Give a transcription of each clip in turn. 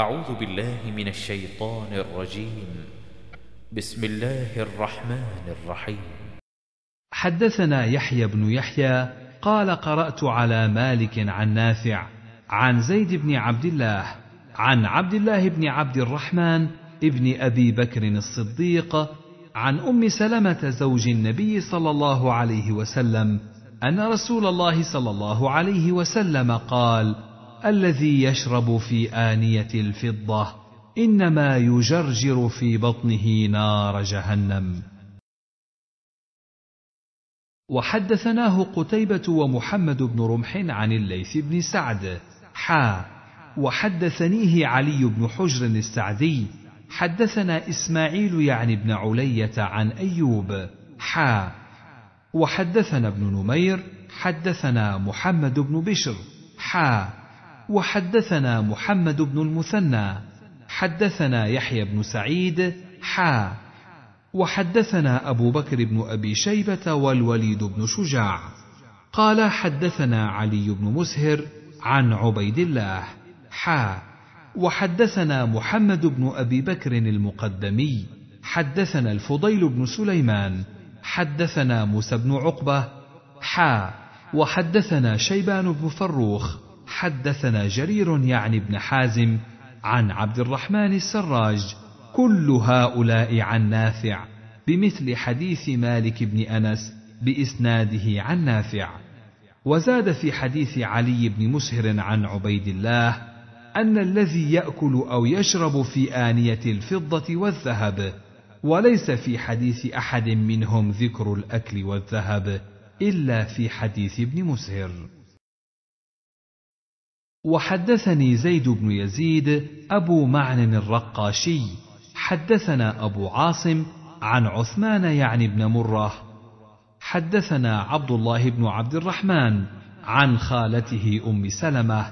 أعوذ بالله من الشيطان الرجيم بسم الله الرحمن الرحيم حدثنا يحيى بن يحيى قال قرأت على مالك عن نافع عن زيد بن عبد الله عن عبد الله بن عبد الرحمن ابن أبي بكر الصديق عن أم سلمة زوج النبي صلى الله عليه وسلم أن رسول الله صلى الله عليه وسلم قال: الذي يشرب في آنية الفضة إنما يجرجر في بطنه نار جهنم. وحدثناه قتيبة ومحمد بن رمح عن الليث بن سعد حا وحدثنيه علي بن حجر السعدي حدثنا إسماعيل يعني بن علية عن أيوب حا وحدثنا ابن نمير حدثنا محمد بن بشر حا وحدثنا محمد بن المثنى حدثنا يحيى بن سعيد حا وحدثنا أبو بكر بن أبي شيبة والوليد بن شجاع قال حدثنا علي بن مسهر عن عبيد الله حا وحدثنا محمد بن أبي بكر المقدمي حدثنا الفضيل بن سليمان حدثنا موسى بن عقبة حا وحدثنا شيبان بن فروخ حدثنا جرير يعني ابن حازم عن عبد الرحمن السراج كل هؤلاء عن نافع بمثل حديث مالك بن انس باسناده عن نافع وزاد في حديث علي بن مسهر عن عبيد الله ان الذي ياكل او يشرب في انيه الفضه والذهب وليس في حديث احد منهم ذكر الاكل والذهب الا في حديث ابن مسهر وحدثني زيد بن يزيد أبو معن الرقاشي حدثنا أبو عاصم عن عثمان يعني بن مرة حدثنا عبد الله بن عبد الرحمن عن خالته أم سلمة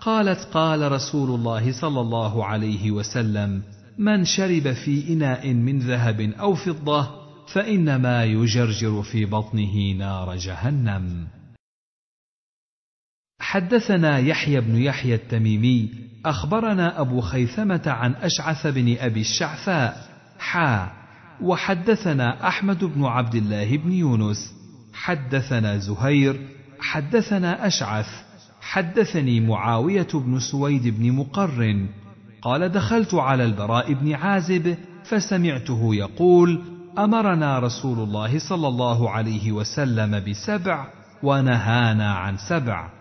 قالت قال رسول الله صلى الله عليه وسلم من شرب في إناء من ذهب أو فضة فإنما يجرجر في بطنه نار جهنم حدثنا يحيى بن يحيى التميمي اخبرنا ابو خيثمه عن اشعث بن ابي الشعثاء حا وحدثنا احمد بن عبد الله بن يونس حدثنا زهير حدثنا اشعث حدثني معاويه بن سويد بن مقرن قال دخلت على البراء بن عازب فسمعته يقول امرنا رسول الله صلى الله عليه وسلم بسبع ونهانا عن سبع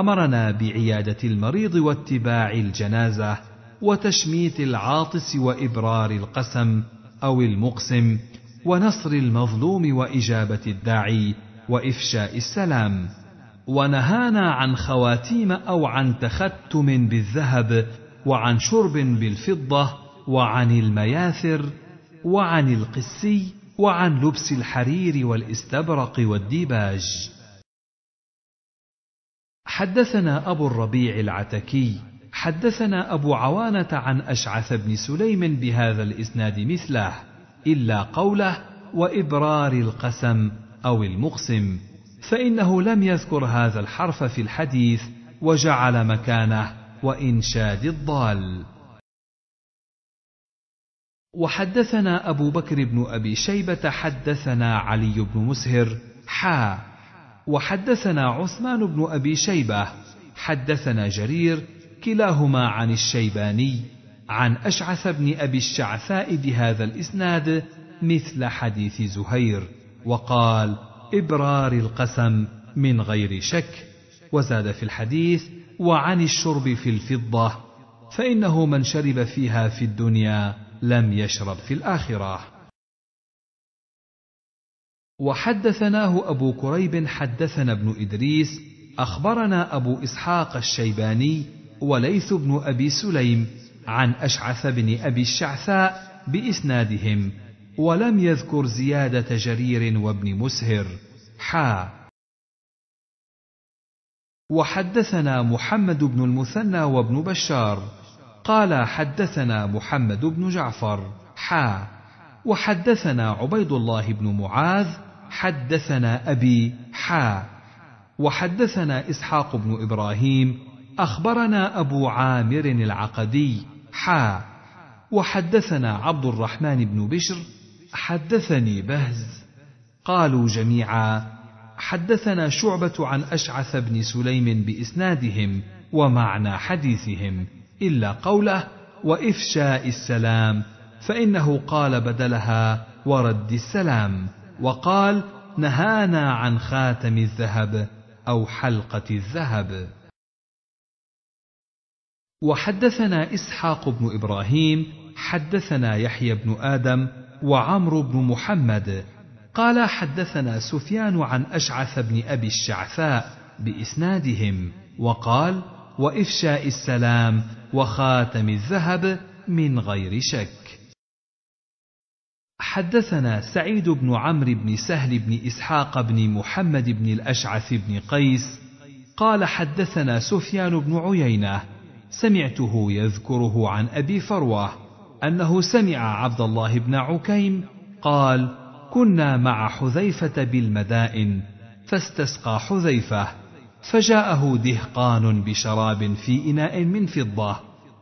امرنا بعياده المريض واتباع الجنازه وتشميت العاطس وابرار القسم او المقسم ونصر المظلوم واجابه الداعي وافشاء السلام ونهانا عن خواتيم او عن تختم بالذهب وعن شرب بالفضه وعن المياثر وعن القسي وعن لبس الحرير والاستبرق والديباج حدثنا أبو الربيع العتكي حدثنا أبو عوانة عن أشعث بن سليم بهذا الإسناد مثله إلا قوله وإبرار القسم أو المقسم فإنه لم يذكر هذا الحرف في الحديث وجعل مكانه وإنشاد الضال وحدثنا أبو بكر بن أبي شيبة حدثنا علي بن مسهر حا وحدثنا عثمان بن ابي شيبه حدثنا جرير كلاهما عن الشيباني عن اشعث بن ابي الشعثاء بهذا الاسناد مثل حديث زهير وقال ابرار القسم من غير شك وزاد في الحديث وعن الشرب في الفضه فانه من شرب فيها في الدنيا لم يشرب في الاخره وحدثناه أبو كريب حدثنا ابن إدريس أخبرنا أبو إسحاق الشيباني وليث بن أبي سليم عن أشعث بن أبي الشعثاء بإسنادهم ولم يذكر زيادة جرير وابن مسهر حا وحدثنا محمد بن المثنى وابن بشار قال حدثنا محمد بن جعفر حا وحدثنا عبيد الله بن معاذ حدثنا أبي حا وحدثنا إسحاق بن إبراهيم أخبرنا أبو عامر العقدي حا وحدثنا عبد الرحمن بن بشر حدثني بهز قالوا جميعا حدثنا شعبة عن أشعث بن سليم بإسنادهم ومعنى حديثهم إلا قوله وإفشاء السلام فإنه قال بدلها ورد السلام وقال نهانا عن خاتم الذهب او حلقه الذهب وحدثنا اسحاق بن ابراهيم حدثنا يحيى بن ادم وعمرو بن محمد قال حدثنا سفيان عن اشعث بن ابي الشعثاء باسنادهم وقال وافشاء السلام وخاتم الذهب من غير شك حدثنا سعيد بن عمرو بن سهل بن اسحاق بن محمد بن الاشعث بن قيس قال حدثنا سفيان بن عيينه سمعته يذكره عن ابي فروه انه سمع عبد الله بن عكيم قال كنا مع حذيفه بالمدائن فاستسقى حذيفه فجاءه دهقان بشراب في اناء من فضه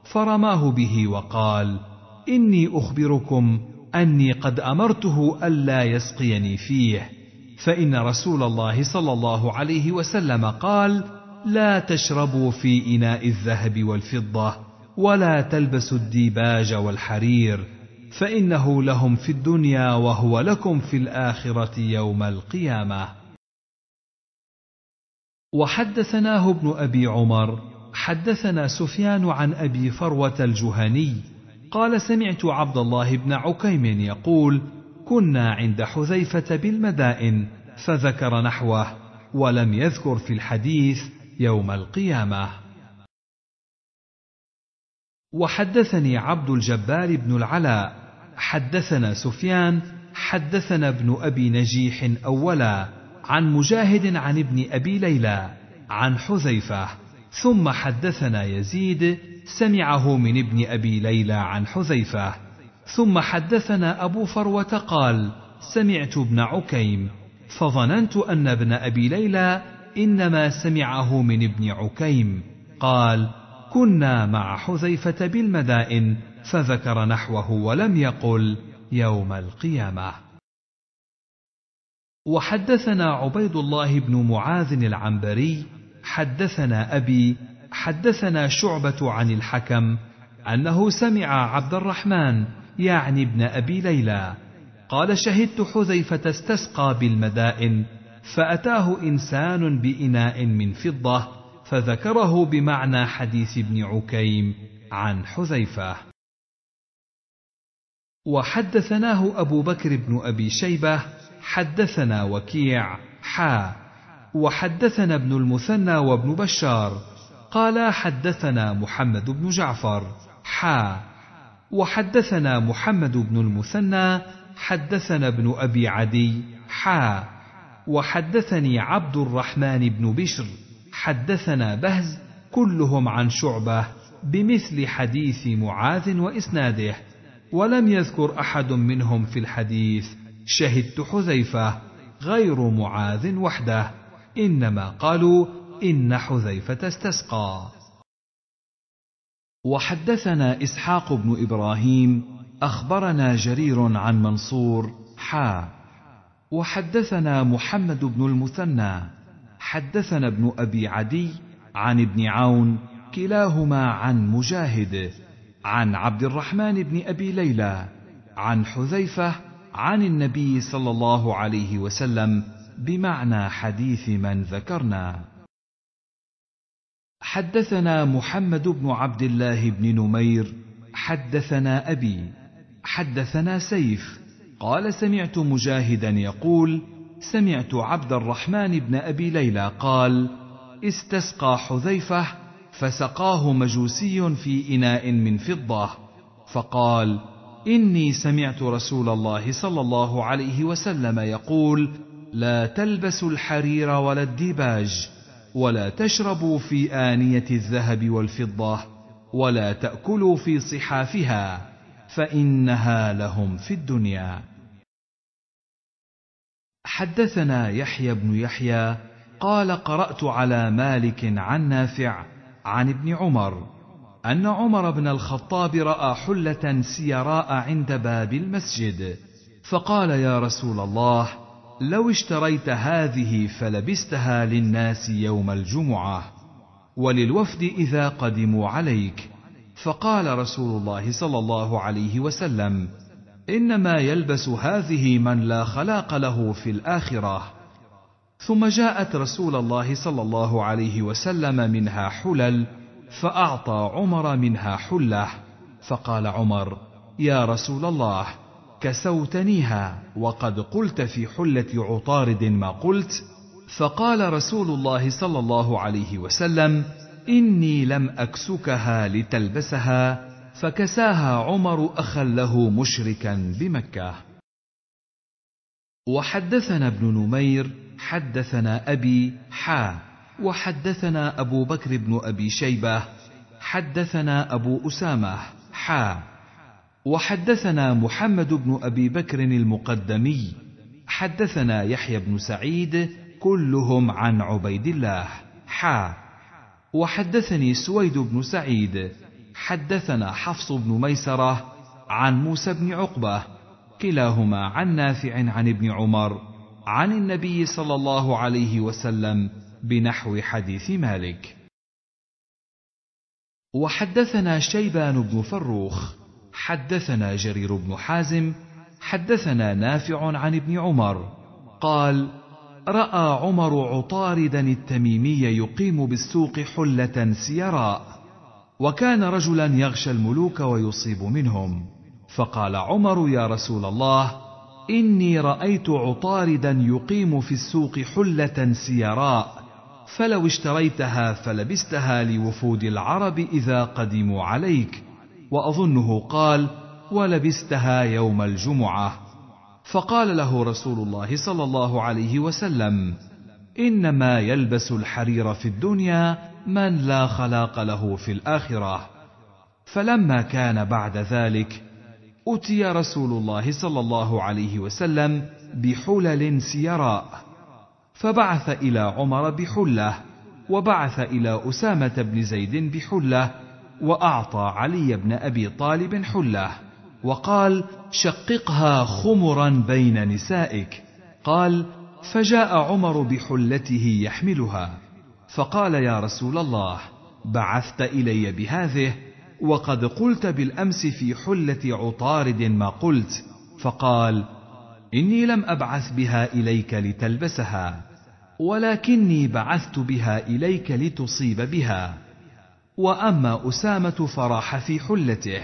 فرماه به وقال اني اخبركم اني قد امرته الا يسقيني فيه فان رسول الله صلى الله عليه وسلم قال لا تشربوا في اناء الذهب والفضه ولا تلبسوا الديباج والحرير فانه لهم في الدنيا وهو لكم في الاخره يوم القيامه وحدثناه ابن ابي عمر حدثنا سفيان عن ابي فروه الجهني قال سمعت عبد الله بن عكيم يقول كنا عند حذيفه بالمدائن فذكر نحوه ولم يذكر في الحديث يوم القيامه وحدثني عبد الجبار بن العلاء حدثنا سفيان حدثنا ابن ابي نجيح اولا عن مجاهد عن ابن ابي ليلى عن حذيفه ثم حدثنا يزيد سمعه من ابن أبي ليلى عن حذيفة ثم حدثنا أبو فروة قال سمعت ابن عكيم فظننت أن ابن أبي ليلى إنما سمعه من ابن عكيم قال كنا مع حذيفة بالمدائن فذكر نحوه ولم يقل يوم القيامة وحدثنا عبيد الله بن معاذ العنبري حدثنا أبي حدثنا شعبة عن الحكم أنه سمع عبد الرحمن يعني ابن أبي ليلى قال شهدت حذيفة استسقى بالمدائن فأتاه إنسان بإناء من فضة فذكره بمعنى حديث ابن عكيم عن حذيفة وحدثناه أبو بكر بن أبي شيبة حدثنا وكيع حا وحدثنا ابن المثنى وابن بشار قال حدثنا محمد بن جعفر حا وحدثنا محمد بن المثنى حدثنا ابن أبي عدي حا وحدثني عبد الرحمن بن بشر حدثنا بهز كلهم عن شعبة بمثل حديث معاذ وإسناده ولم يذكر أحد منهم في الحديث شهدت حذيفة غير معاذ وحده إنما قالوا إن حذيفة استسقى. وحدثنا إسحاق بن إبراهيم أخبرنا جرير عن منصور حا وحدثنا محمد بن المثنى حدثنا ابن أبي عدي عن ابن عون كلاهما عن مجاهد عن عبد الرحمن بن أبي ليلى عن حذيفة عن النبي صلى الله عليه وسلم بمعنى حديث من ذكرنا حدثنا محمد بن عبد الله بن نمير حدثنا ابي حدثنا سيف قال سمعت مجاهدا يقول سمعت عبد الرحمن بن ابي ليلى قال استسقى حذيفه فسقاه مجوسي في اناء من فضه فقال اني سمعت رسول الله صلى الله عليه وسلم يقول لا تلبس الحرير ولا الديباج ولا تشربوا في آنية الذهب والفضة ولا تأكلوا في صحافها فإنها لهم في الدنيا حدثنا يحيى بن يحيى قال قرأت على مالك عن نافع عن ابن عمر أن عمر بن الخطاب رأى حلة سيراء عند باب المسجد فقال يا رسول الله لو اشتريت هذه فلبستها للناس يوم الجمعه وللوفد اذا قدموا عليك فقال رسول الله صلى الله عليه وسلم انما يلبس هذه من لا خلاق له في الاخره ثم جاءت رسول الله صلى الله عليه وسلم منها حلل فاعطى عمر منها حله فقال عمر يا رسول الله كسوتنيها وقد قلت في حله عطارد ما قلت فقال رسول الله صلى الله عليه وسلم اني لم اكسكها لتلبسها فكساها عمر اخا له مشركا بمكه وحدثنا ابن نمير حدثنا ابي حا وحدثنا ابو بكر بن ابي شيبه حدثنا ابو اسامه حا وحدثنا محمد بن ابي بكر المقدمي حدثنا يحيى بن سعيد كلهم عن عبيد الله حا وحدثني سويد بن سعيد حدثنا حفص بن ميسره عن موسى بن عقبه كلاهما عن نافع عن ابن عمر عن النبي صلى الله عليه وسلم بنحو حديث مالك وحدثنا شيبان بن فروخ حدثنا جرير بن حازم حدثنا نافع عن ابن عمر قال راى عمر عطاردا التميمي يقيم بالسوق حله سيراء وكان رجلا يغشى الملوك ويصيب منهم فقال عمر يا رسول الله اني رايت عطاردا يقيم في السوق حله سيراء فلو اشتريتها فلبستها لوفود العرب اذا قدموا عليك واظنه قال ولبستها يوم الجمعه فقال له رسول الله صلى الله عليه وسلم انما يلبس الحرير في الدنيا من لا خلاق له في الاخره فلما كان بعد ذلك اتي رسول الله صلى الله عليه وسلم بحلل سيراء فبعث الى عمر بحله وبعث الى اسامه بن زيد بحله واعطى علي بن ابي طالب حله وقال شققها خمرا بين نسائك قال فجاء عمر بحلته يحملها فقال يا رسول الله بعثت الي بهذه وقد قلت بالامس في حله عطارد ما قلت فقال اني لم ابعث بها اليك لتلبسها ولكني بعثت بها اليك لتصيب بها واما اسامه فراح في حلته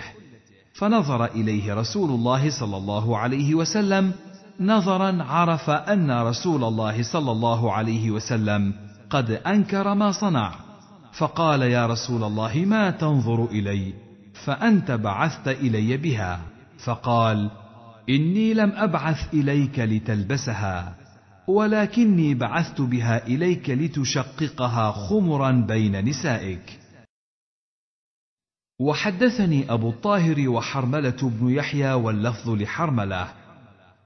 فنظر اليه رسول الله صلى الله عليه وسلم نظرا عرف ان رسول الله صلى الله عليه وسلم قد انكر ما صنع فقال يا رسول الله ما تنظر الي فانت بعثت الي بها فقال اني لم ابعث اليك لتلبسها ولكني بعثت بها اليك لتشققها خمرا بين نسائك وحدثني أبو الطاهر وحرملة بن يحيى واللفظ لحرملة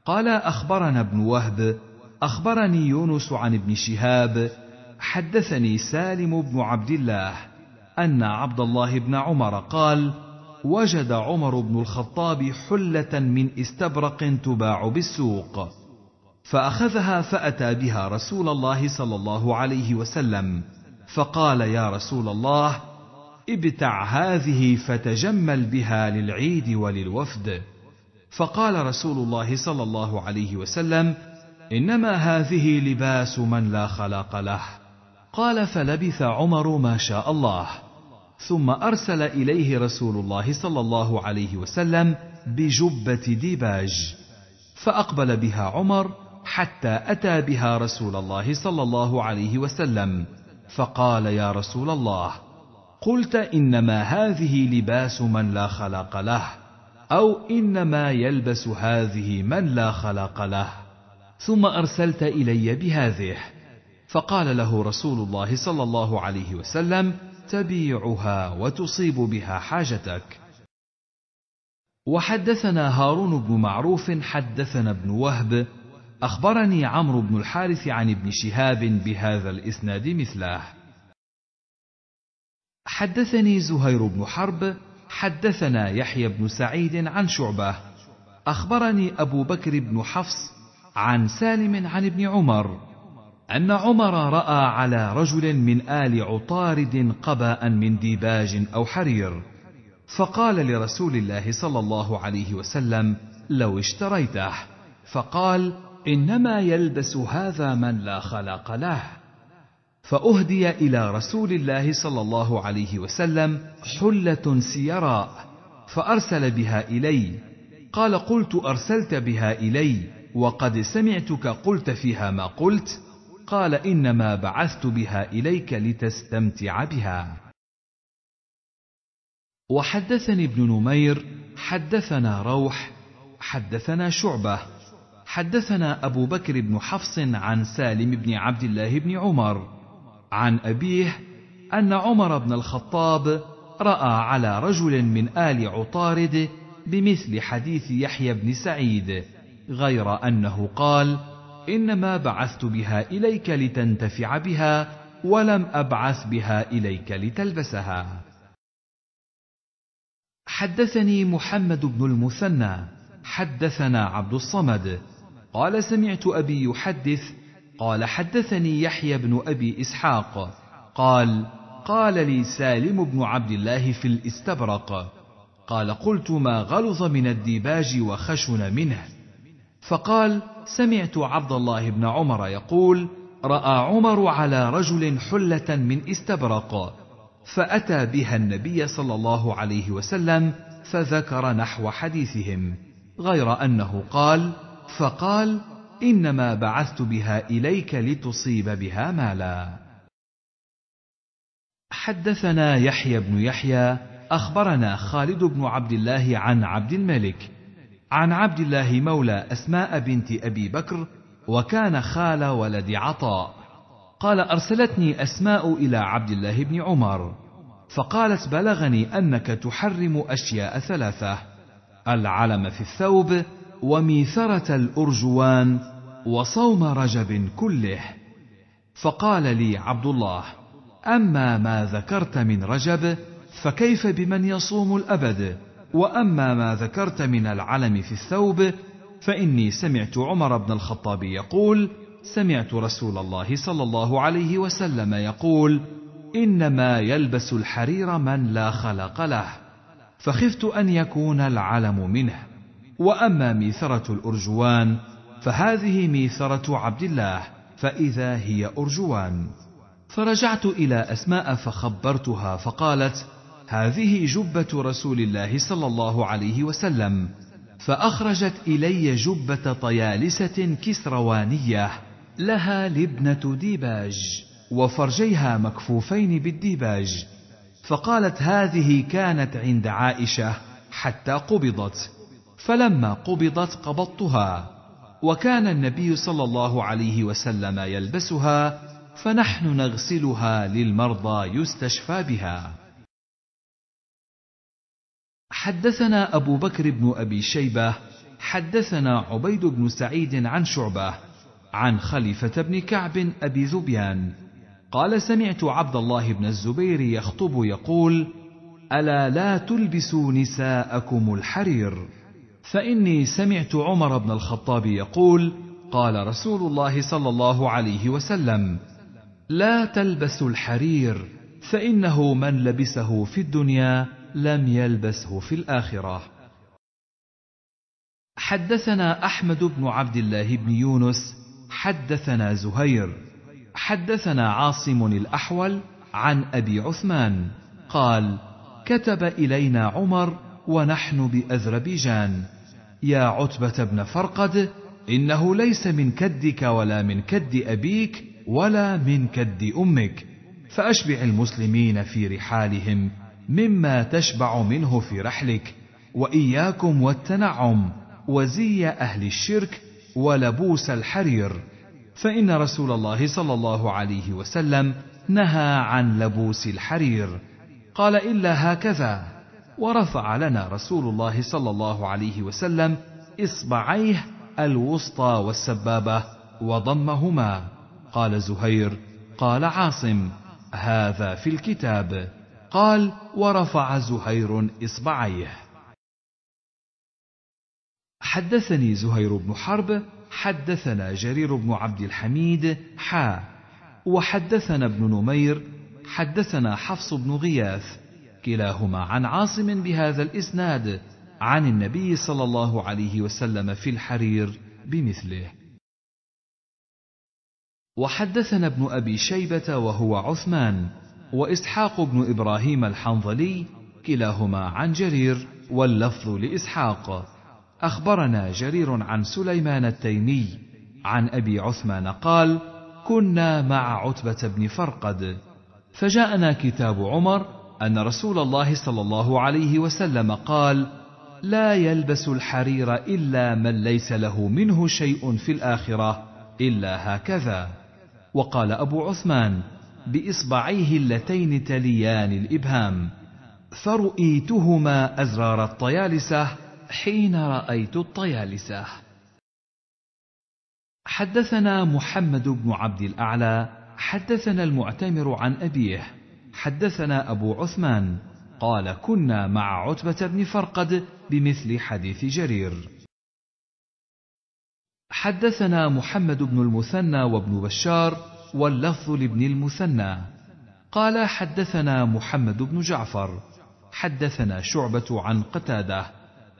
قال أخبرنا ابن وهب أخبرني يونس عن ابن شهاب حدثني سالم بن عبد الله أن عبد الله بن عمر قال وجد عمر بن الخطاب حلة من استبرق تباع بالسوق فأخذها فأتى بها رسول الله صلى الله عليه وسلم فقال يا رسول الله ابتع هذه فتجمل بها للعيد وللوفد فقال رسول الله صلى الله عليه وسلم انما هذه لباس من لا خلاق له قال فلبث عمر ما شاء الله ثم ارسل اليه رسول الله صلى الله عليه وسلم بجبه ديباج فاقبل بها عمر حتى اتى بها رسول الله صلى الله عليه وسلم فقال يا رسول الله قلت انما هذه لباس من لا خلق له او انما يلبس هذه من لا خلق له ثم ارسلت الي بهذه فقال له رسول الله صلى الله عليه وسلم تبيعها وتصيب بها حاجتك وحدثنا هارون بن معروف حدثنا ابن وهب اخبرني عمرو بن الحارث عن ابن شهاب بهذا الاسناد مثله حدثني زهير بن حرب حدثنا يحيى بن سعيد عن شعبه اخبرني ابو بكر بن حفص عن سالم عن ابن عمر ان عمر راى على رجل من ال عطارد قباء من ديباج او حرير فقال لرسول الله صلى الله عليه وسلم لو اشتريته فقال انما يلبس هذا من لا خلاق له فأهدي إلى رسول الله صلى الله عليه وسلم حلة سيراء فأرسل بها إلي قال قلت أرسلت بها إلي وقد سمعتك قلت فيها ما قلت قال إنما بعثت بها إليك لتستمتع بها وحدثني ابن نمير حدثنا روح حدثنا شعبة حدثنا أبو بكر بن حفص عن سالم بن عبد الله بن عمر عن أبيه أن عمر بن الخطاب رأى على رجل من آل عطارد بمثل حديث يحيى بن سعيد غير أنه قال: إنما بعثت بها إليك لتنتفع بها ولم أبعث بها إليك لتلبسها. حدثني محمد بن المثنى حدثنا عبد الصمد قال سمعت أبي يحدث قال حدثني يحيى بن ابي اسحاق قال قال لي سالم بن عبد الله في الاستبرق قال قلت ما غلظ من الديباج وخشن منه فقال سمعت عبد الله بن عمر يقول راى عمر على رجل حله من استبرق فاتى بها النبي صلى الله عليه وسلم فذكر نحو حديثهم غير انه قال فقال انما بعثت بها اليك لتصيب بها مالا حدثنا يحيى بن يحيى اخبرنا خالد بن عبد الله عن عبد الملك عن عبد الله مولى اسماء بنت ابي بكر وكان خال ولد عطاء قال ارسلتني اسماء الى عبد الله بن عمر فقالت بلغني انك تحرم اشياء ثلاثه العلم في الثوب وميثره الارجوان وصوم رجب كله فقال لي عبد الله اما ما ذكرت من رجب فكيف بمن يصوم الابد واما ما ذكرت من العلم في الثوب فاني سمعت عمر بن الخطاب يقول سمعت رسول الله صلى الله عليه وسلم يقول انما يلبس الحرير من لا خلق له فخفت ان يكون العلم منه واما ميثره الارجوان فهذه ميسرة عبد الله فإذا هي أرجوان فرجعت إلى أسماء فخبرتها فقالت هذه جبة رسول الله صلى الله عليه وسلم فأخرجت إلي جبة طيالسة كسروانية لها لبنة ديباج وفرجيها مكفوفين بالديباج فقالت هذه كانت عند عائشة حتى قبضت فلما قبضت قبضتها وكان النبي صلى الله عليه وسلم يلبسها فنحن نغسلها للمرضى يستشفى بها حدثنا ابو بكر بن ابي شيبه حدثنا عبيد بن سعيد عن شعبه عن خليفه بن كعب ابي ذبيان قال سمعت عبد الله بن الزبير يخطب يقول الا لا تلبسوا نساءكم الحرير فاني سمعت عمر بن الخطاب يقول قال رسول الله صلى الله عليه وسلم لا تلبس الحرير فانه من لبسه في الدنيا لم يلبسه في الاخره حدثنا احمد بن عبد الله بن يونس حدثنا زهير حدثنا عاصم الاحول عن ابي عثمان قال كتب الينا عمر ونحن باذربيجان يا عتبة بن فرقد إنه ليس من كدك ولا من كد أبيك ولا من كد أمك فأشبع المسلمين في رحالهم مما تشبع منه في رحلك وإياكم والتنعم وزي أهل الشرك ولبوس الحرير فإن رسول الله صلى الله عليه وسلم نهى عن لبوس الحرير قال إلا هكذا ورفع لنا رسول الله صلى الله عليه وسلم إصبعيه الوسطى والسبابة وضمهما قال زهير قال عاصم هذا في الكتاب قال ورفع زهير إصبعيه حدثني زهير بن حرب حدثنا جرير بن عبد الحميد حا وحدثنا ابن نمير حدثنا حفص بن غياث كلاهما عن عاصم بهذا الإسناد عن النبي صلى الله عليه وسلم في الحرير بمثله. وحدثنا ابن أبي شيبة وهو عثمان وإسحاق بن إبراهيم الحنظلي كلاهما عن جرير واللفظ لإسحاق. أخبرنا جرير عن سليمان التيمي عن أبي عثمان قال: كنا مع عتبة بن فرقد فجاءنا كتاب عمر ان رسول الله صلى الله عليه وسلم قال لا يلبس الحرير الا من ليس له منه شيء في الاخره الا هكذا وقال ابو عثمان باصبعيه اللتين تليان الابهام فرؤيتهما ازرار الطيالسه حين رايت الطيالسه حدثنا محمد بن عبد الاعلى حدثنا المعتمر عن ابيه حدثنا أبو عثمان قال كنا مع عتبة بن فرقد بمثل حديث جرير حدثنا محمد بن المثنى وابن بشار واللفظ لابن المثنى قال حدثنا محمد بن جعفر حدثنا شعبة عن قتادة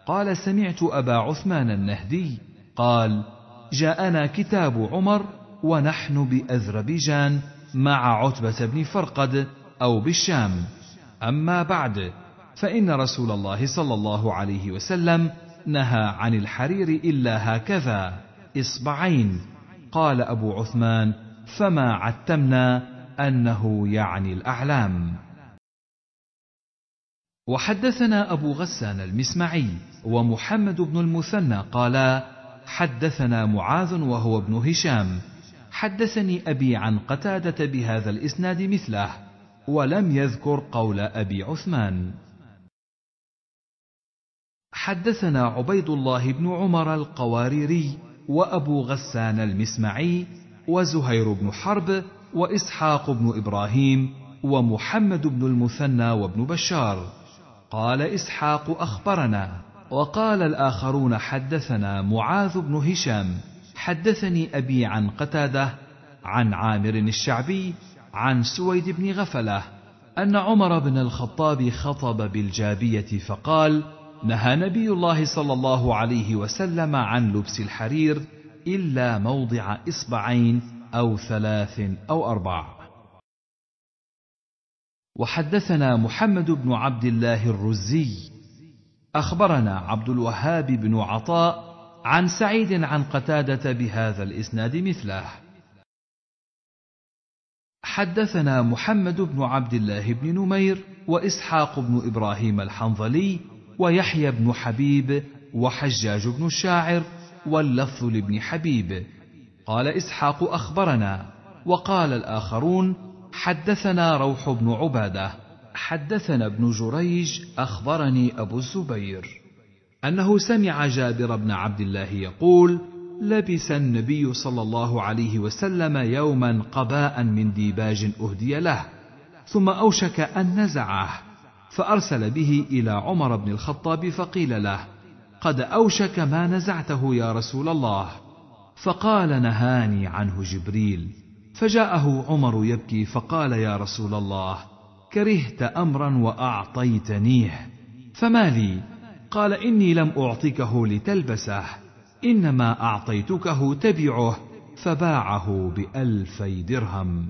قال سمعت أبا عثمان النهدي قال جاءنا كتاب عمر ونحن بأذربيجان مع عتبة بن فرقد أو بالشام أما بعد فإن رسول الله صلى الله عليه وسلم نهى عن الحرير إلا هكذا إصبعين قال أبو عثمان فما عتمنا أنه يعني الأعلام وحدثنا أبو غسان المسمعي ومحمد بن المثنى قالا حدثنا معاذ وهو ابن هشام حدثني أبي عن قتادة بهذا الإسناد مثله ولم يذكر قول ابي عثمان حدثنا عبيد الله بن عمر القواريري وابو غسان المسمعي وزهير بن حرب واسحاق بن ابراهيم ومحمد بن المثنى وابن بشار قال اسحاق اخبرنا وقال الاخرون حدثنا معاذ بن هشام حدثني ابي عن قتاده عن عامر الشعبي عن سويد بن غفله ان عمر بن الخطاب خطب بالجابيه فقال نهى نبي الله صلى الله عليه وسلم عن لبس الحرير الا موضع اصبعين او ثلاث او اربع وحدثنا محمد بن عبد الله الرزي اخبرنا عبد الوهاب بن عطاء عن سعيد عن قتاده بهذا الاسناد مثله حدثنا محمد بن عبد الله بن نمير واسحاق بن ابراهيم الحنظلي ويحيى بن حبيب وحجاج بن الشاعر واللفظ لابن حبيب قال اسحاق اخبرنا وقال الاخرون حدثنا روح بن عباده حدثنا ابن جريج اخبرني ابو الزبير انه سمع جابر بن عبد الله يقول لبس النبي صلى الله عليه وسلم يوما قباء من ديباج اهدي له ثم اوشك ان نزعه فارسل به الى عمر بن الخطاب فقيل له قد اوشك ما نزعته يا رسول الله فقال نهاني عنه جبريل فجاءه عمر يبكي فقال يا رسول الله كرهت امرا واعطيتنيه فما لي قال اني لم اعطكه لتلبسه انما اعطيتكه تبعه فباعه بالفي درهم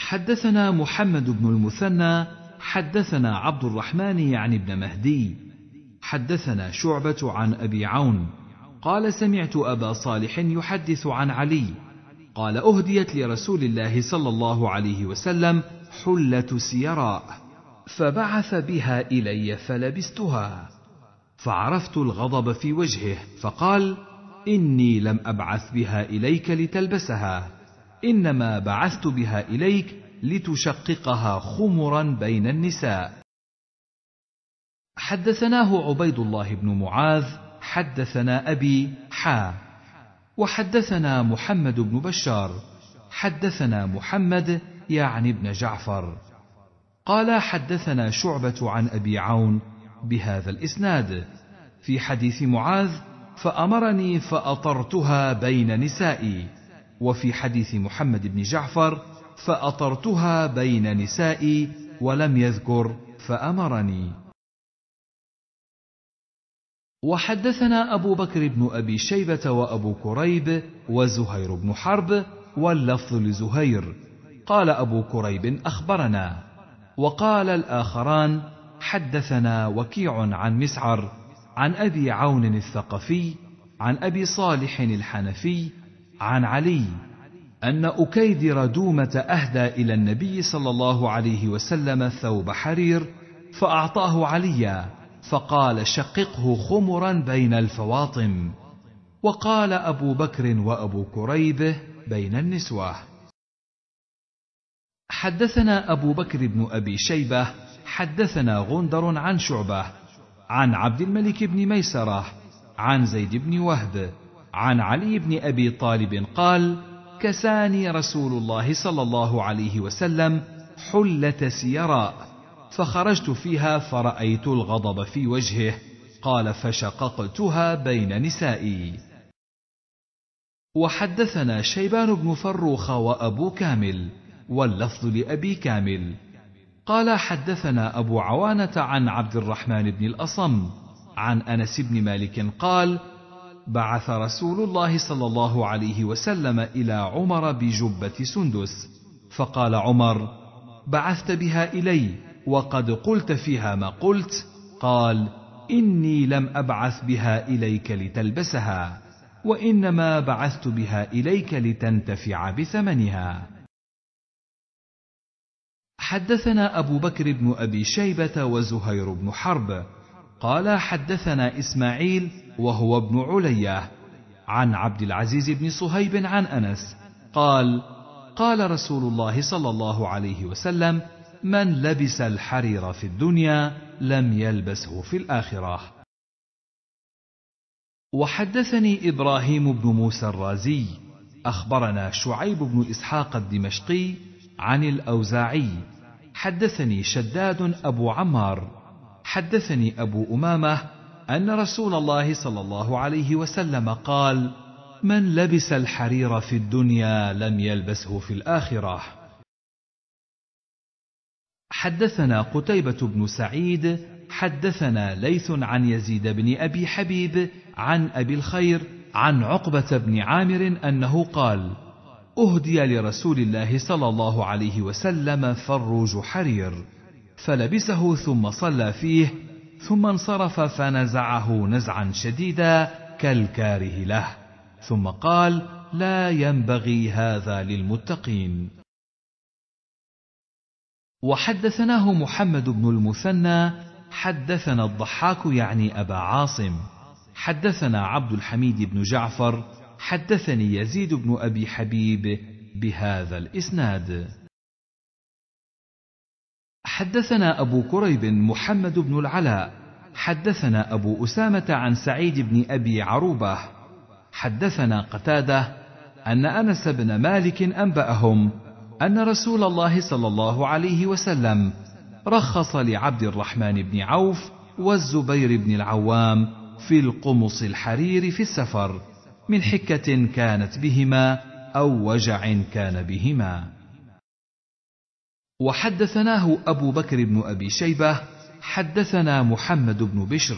حدثنا محمد بن المثنى حدثنا عبد الرحمن يعني ابن مهدي حدثنا شعبه عن ابي عون قال سمعت ابا صالح يحدث عن علي قال اهديت لرسول الله صلى الله عليه وسلم حله سيراء فبعث بها الي فلبستها فعرفت الغضب في وجهه فقال اني لم ابعث بها اليك لتلبسها انما بعثت بها اليك لتشققها خمرا بين النساء حدثناه عبيد الله بن معاذ حدثنا ابي حا وحدثنا محمد بن بشار حدثنا محمد يعني ابن جعفر قال حدثنا شعبه عن ابي عون بهذا الاسناد في حديث معاذ فامرني فاطرتها بين نسائي وفي حديث محمد بن جعفر فاطرتها بين نسائي ولم يذكر فامرني وحدثنا ابو بكر بن ابي شيبه وابو كريب وزهير بن حرب واللفظ لزهير قال ابو كريب اخبرنا وقال الاخران حدثنا وكيع عن مسعر عن ابي عون الثقفي عن ابي صالح الحنفي عن علي ان اكيدر دومه اهدى الى النبي صلى الله عليه وسلم ثوب حرير فاعطاه عليا فقال شققه خمرا بين الفواطم وقال ابو بكر وابو كريب بين النسوه حدثنا ابو بكر بن ابي شيبه حدثنا غندر عن شعبة عن عبد الملك بن ميسرة عن زيد بن وهب عن علي بن أبي طالب قال كساني رسول الله صلى الله عليه وسلم حلة سيراء فخرجت فيها فرأيت الغضب في وجهه قال فشققتها بين نسائي وحدثنا شيبان بن فروخ وأبو كامل واللفظ لأبي كامل قال حدثنا أبو عوانة عن عبد الرحمن بن الأصم عن أنس بن مالك قال: بعث رسول الله صلى الله عليه وسلم إلى عمر بجبة سندس، فقال عمر: بعثت بها إلي وقد قلت فيها ما قلت، قال: إني لم أبعث بها إليك لتلبسها، وإنما بعثت بها إليك لتنتفع بثمنها. حدثنا أبو بكر بن أبي شيبة وزهير بن حرب قال حدثنا إسماعيل وهو ابن علية عن عبد العزيز بن صهيب عن أنس قال قال رسول الله صلى الله عليه وسلم من لبس الحرير في الدنيا لم يلبسه في الآخرة وحدثني إبراهيم بن موسى الرازي أخبرنا شعيب بن إسحاق الدمشقي عن الأوزاعي حدثني شداد أبو عمار حدثني أبو أمامة أن رسول الله صلى الله عليه وسلم قال: من لبس الحرير في الدنيا لم يلبسه في الآخرة. حدثنا قتيبة بن سعيد حدثنا ليث عن يزيد بن أبي حبيب عن أبي الخير عن عقبة بن عامر أنه قال: أهدي لرسول الله صلى الله عليه وسلم فروج حرير فلبسه ثم صلى فيه ثم انصرف فنزعه نزعا شديدا كالكاره له ثم قال لا ينبغي هذا للمتقين وحدثناه محمد بن المثنى حدثنا الضحاك يعني ابا عاصم حدثنا عبد الحميد بن جعفر حدثني يزيد بن ابي حبيب بهذا الاسناد حدثنا ابو كريب محمد بن العلاء حدثنا ابو اسامه عن سعيد بن ابي عروبه حدثنا قتاده ان انس بن مالك انباهم ان رسول الله صلى الله عليه وسلم رخص لعبد الرحمن بن عوف والزبير بن العوام في القمص الحرير في السفر من حكه كانت بهما او وجع كان بهما وحدثناه ابو بكر بن ابي شيبه حدثنا محمد بن بشر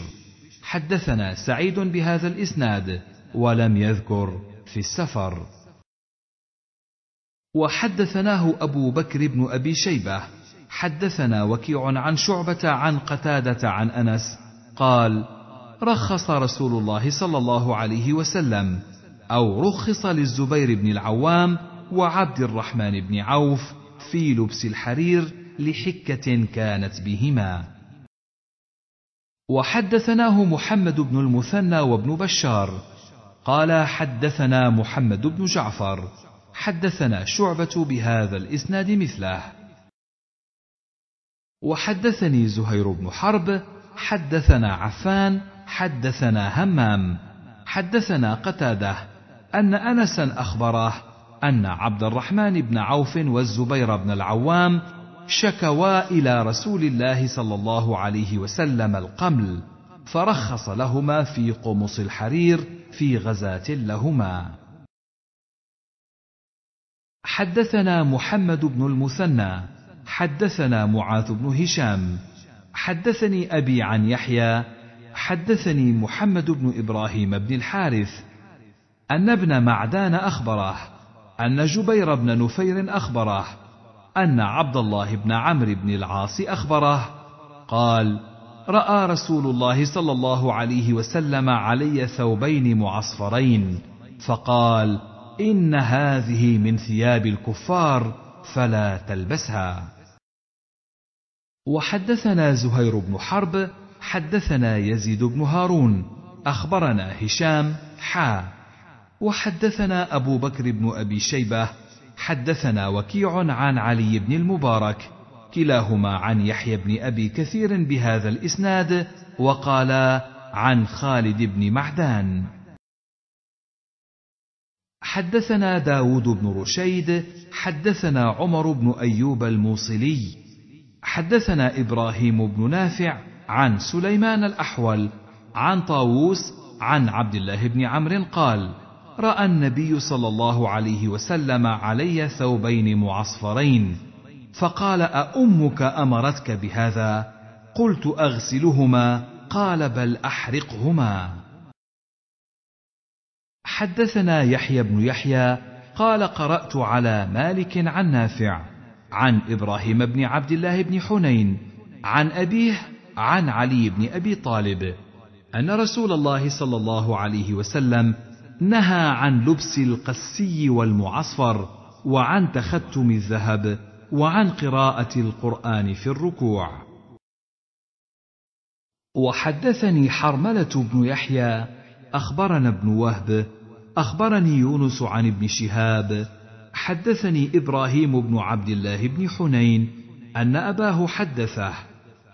حدثنا سعيد بهذا الاسناد ولم يذكر في السفر وحدثناه ابو بكر بن ابي شيبه حدثنا وكيع عن شعبه عن قتاده عن انس قال رخص رسول الله صلى الله عليه وسلم او رخص للزبير بن العوام وعبد الرحمن بن عوف في لبس الحرير لحكه كانت بهما وحدثناه محمد بن المثنى وابن بشار قال حدثنا محمد بن جعفر حدثنا شعبه بهذا الاسناد مثله وحدثني زهير بن حرب حدثنا عفان حدثنا همام حدثنا قتاده ان انسا اخبره ان عبد الرحمن بن عوف والزبير بن العوام شكوا الى رسول الله صلى الله عليه وسلم القمل فرخص لهما في قمص الحرير في غزاه لهما حدثنا محمد بن المثنى حدثنا معاذ بن هشام حدثني ابي عن يحيى حدثني محمد بن ابراهيم بن الحارث ان ابن معدان اخبره ان جبير بن نفير اخبره ان عبد الله بن عمرو بن العاص اخبره قال راى رسول الله صلى الله عليه وسلم علي ثوبين معصفرين فقال ان هذه من ثياب الكفار فلا تلبسها وحدثنا زهير بن حرب حدثنا يزيد بن هارون اخبرنا هشام حا وحدثنا ابو بكر بن ابي شيبه حدثنا وكيع عن علي بن المبارك كلاهما عن يحيى بن ابي كثير بهذا الاسناد وقالا عن خالد بن معدان حدثنا داود بن رشيد حدثنا عمر بن ايوب الموصلي حدثنا ابراهيم بن نافع عن سليمان الأحول عن طاووس عن عبد الله بن عمرو قال رأى النبي صلى الله عليه وسلم علي ثوبين معصفرين فقال أأمك أمرتك بهذا قلت أغسلهما قال بل أحرقهما حدثنا يحيى بن يحيى قال قرأت على مالك عن نافع عن إبراهيم بن عبد الله بن حنين عن أبيه عن علي بن ابي طالب ان رسول الله صلى الله عليه وسلم نهى عن لبس القسي والمعصفر وعن تختم الذهب وعن قراءه القران في الركوع وحدثني حرمله بن يحيى اخبرنا ابن وهب اخبرني يونس عن ابن شهاب حدثني ابراهيم بن عبد الله بن حنين ان اباه حدثه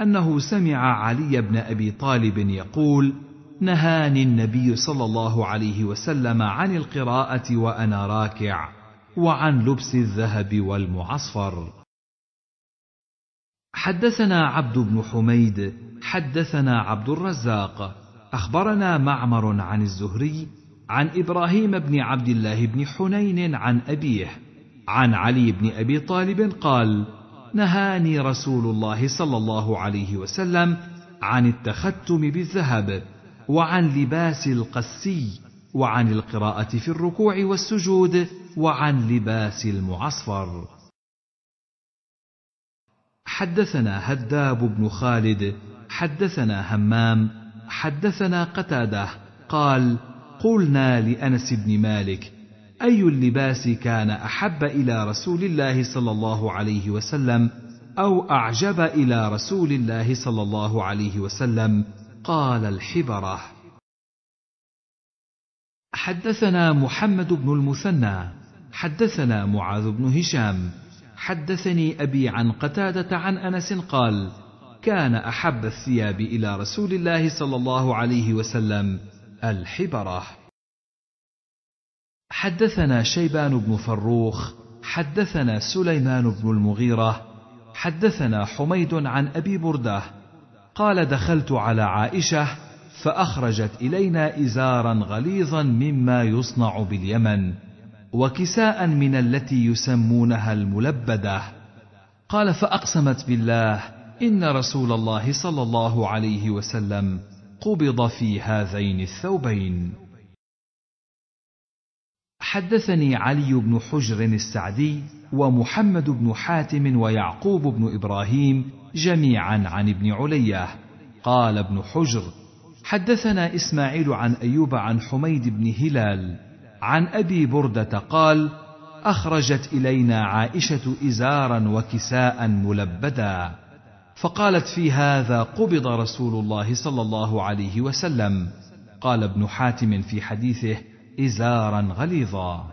انه سمع علي بن ابي طالب يقول نهاني النبي صلى الله عليه وسلم عن القراءه وانا راكع وعن لبس الذهب والمعصفر حدثنا عبد بن حميد حدثنا عبد الرزاق اخبرنا معمر عن الزهري عن ابراهيم بن عبد الله بن حنين عن ابيه عن علي بن ابي طالب قال نهاني رسول الله صلى الله عليه وسلم عن التختم بالذهب وعن لباس القسي وعن القراءه في الركوع والسجود وعن لباس المعصفر حدثنا هداب بن خالد حدثنا همام حدثنا قتاده قال قلنا لانس بن مالك أي اللباس كان أحب إلى رسول الله صلى الله عليه وسلم أو أعجب إلى رسول الله صلى الله عليه وسلم قال الحبرة حدثنا محمد بن المثنى حدثنا معاذ بن هشام حدثني أبي عن قتادة عن أنس قال كان أحب الثياب إلى رسول الله صلى الله عليه وسلم الحبره حدثنا شيبان بن فروخ حدثنا سليمان بن المغيره حدثنا حميد عن ابي برده قال دخلت على عائشه فاخرجت الينا ازارا غليظا مما يصنع باليمن وكساء من التي يسمونها الملبده قال فاقسمت بالله ان رسول الله صلى الله عليه وسلم قبض في هذين الثوبين حدثني علي بن حجر السعدي ومحمد بن حاتم ويعقوب بن ابراهيم جميعا عن ابن عليا قال ابن حجر حدثنا اسماعيل عن ايوب عن حميد بن هلال عن ابي برده قال اخرجت الينا عائشه ازارا وكساء ملبدا فقالت في هذا قبض رسول الله صلى الله عليه وسلم قال ابن حاتم في حديثه إزارا غليظا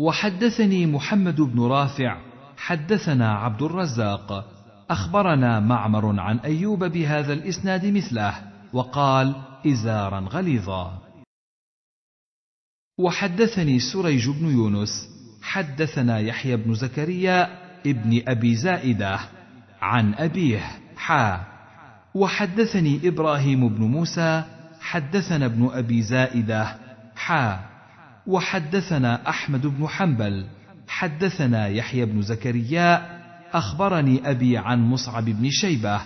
وحدثني محمد بن رافع حدثنا عبد الرزاق أخبرنا معمر عن أيوب بهذا الإسناد مثله وقال إزارا غليظا وحدثني سريج بن يونس حدثنا يحيى بن زكريا ابن أبي زائدة عن أبيه حا وحدثني إبراهيم بن موسى حدثنا ابن أبي زائدة حا وحدثنا أحمد بن حنبل حدثنا يحيى بن زكريا أخبرني أبي عن مصعب بن شيبة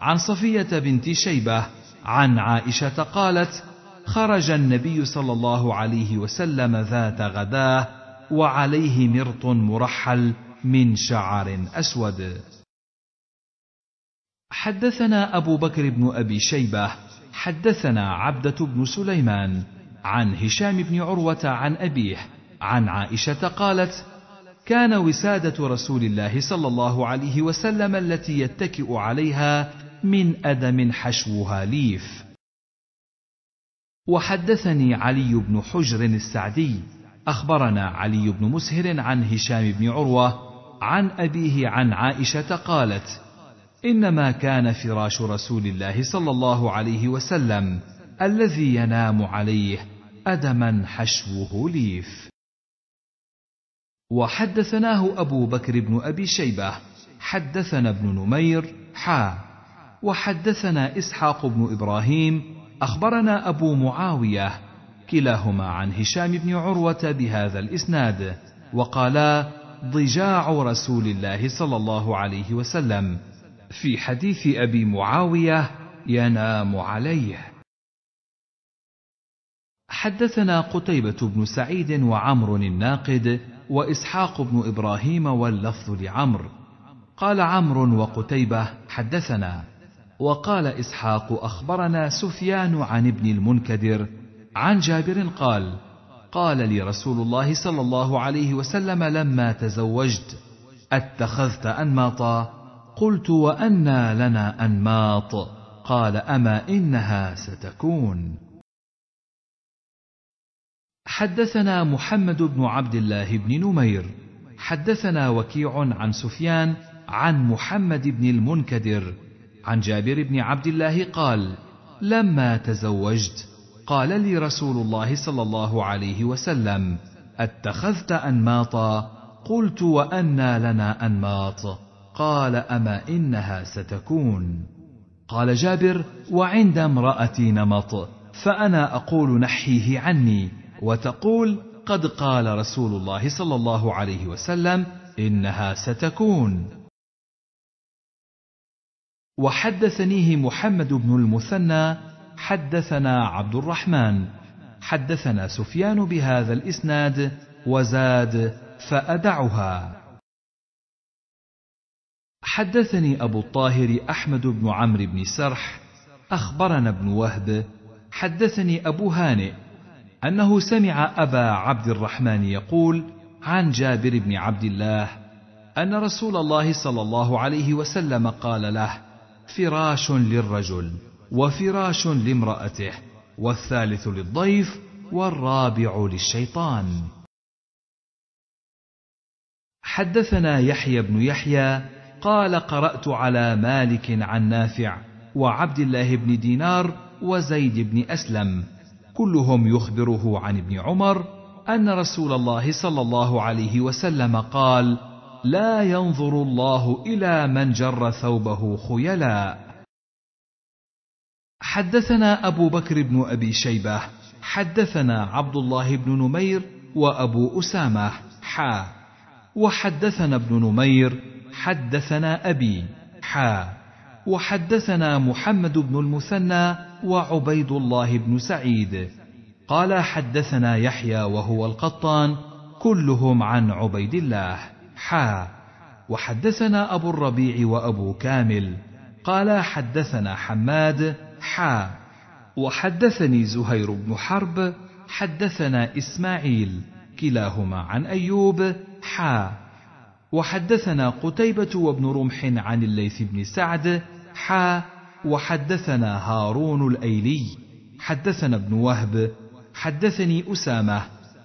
عن صفية بنت شيبة عن عائشة قالت خرج النبي صلى الله عليه وسلم ذات غداه وعليه مرط مرحل من شعر أسود حدثنا أبو بكر بن أبي شيبة حدثنا عبده بن سليمان عن هشام بن عروه عن ابيه عن عائشه قالت كان وساده رسول الله صلى الله عليه وسلم التي يتكئ عليها من ادم حشوها ليف وحدثني علي بن حجر السعدي اخبرنا علي بن مسهر عن هشام بن عروه عن ابيه عن عائشه قالت انما كان فراش رسول الله صلى الله عليه وسلم الذي ينام عليه ادما حشوه ليف وحدثناه ابو بكر بن ابي شيبه حدثنا ابن نمير حا وحدثنا اسحاق بن ابراهيم اخبرنا ابو معاويه كلاهما عن هشام بن عروه بهذا الاسناد وقالا ضجاع رسول الله صلى الله عليه وسلم في حديث ابي معاويه ينام عليه حدثنا قتيبه بن سعيد وعمر الناقد واسحاق بن ابراهيم واللفظ لعمرو قال عمرو وقتيبه حدثنا وقال اسحاق اخبرنا سفيان عن ابن المنكدر عن جابر قال قال لي رسول الله صلى الله عليه وسلم لما تزوجت اتخذت انماطا قلت وانى لنا انماط قال اما انها ستكون حدثنا محمد بن عبد الله بن نمير حدثنا وكيع عن سفيان عن محمد بن المنكدر عن جابر بن عبد الله قال لما تزوجت قال لي رسول الله صلى الله عليه وسلم اتخذت انماطا قلت وانى لنا انماط قال اما انها ستكون قال جابر وعند امراتي نمط فانا اقول نحيه عني وتقول قد قال رسول الله صلى الله عليه وسلم انها ستكون وحدثنيه محمد بن المثنى حدثنا عبد الرحمن حدثنا سفيان بهذا الاسناد وزاد فادعها حدثني أبو الطاهر أحمد بن عمرو بن سرح أخبرنا ابن وهب حدثني أبو هانئ أنه سمع أبا عبد الرحمن يقول عن جابر بن عبد الله أن رسول الله صلى الله عليه وسلم قال له فراش للرجل وفراش لامرأته والثالث للضيف والرابع للشيطان حدثنا يحيى بن يحيى قال قرأت على مالك عن نافع وعبد الله بن دينار وزيد بن أسلم كلهم يخبره عن ابن عمر أن رسول الله صلى الله عليه وسلم قال: لا ينظر الله إلى من جر ثوبه خيلاء. حدثنا أبو بكر بن أبي شيبة، حدثنا عبد الله بن نمير وأبو أسامة، حا، وحدثنا ابن نمير حدثنا أبي حا وحدثنا محمد بن المثنى وعبيد الله بن سعيد قال حدثنا يحيى وهو القطان كلهم عن عبيد الله حا وحدثنا أبو الربيع وأبو كامل قال حدثنا حماد حا وحدثني زهير بن حرب حدثنا إسماعيل كلاهما عن أيوب حا وحدثنا قتيبة وابن رمح عن الليث بن سعد حا وحدثنا هارون الأيلي حدثنا ابن وهب حدثني أسامة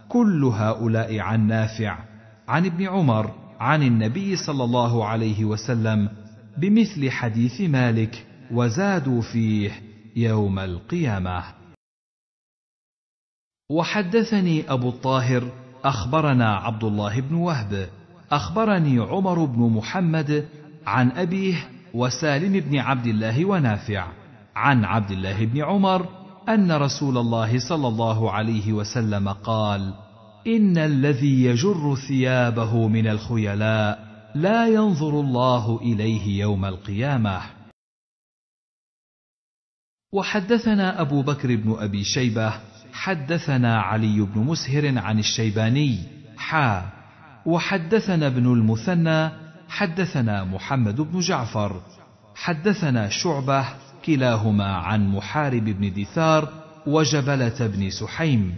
كل هؤلاء عن نافع عن ابن عمر عن النبي صلى الله عليه وسلم بمثل حديث مالك وزادوا فيه يوم القيامة وحدثني أبو الطاهر أخبرنا عبد الله بن وهب اخبرني عمر بن محمد عن ابيه وسالم بن عبد الله ونافع عن عبد الله بن عمر ان رسول الله صلى الله عليه وسلم قال ان الذي يجر ثيابه من الخيلاء لا ينظر الله اليه يوم القيامه وحدثنا ابو بكر بن ابي شيبه حدثنا علي بن مسهر عن الشيباني حا وحدثنا ابن المثنى حدثنا محمد بن جعفر حدثنا شعبه كلاهما عن محارب بن دثار وجبله بن سحيم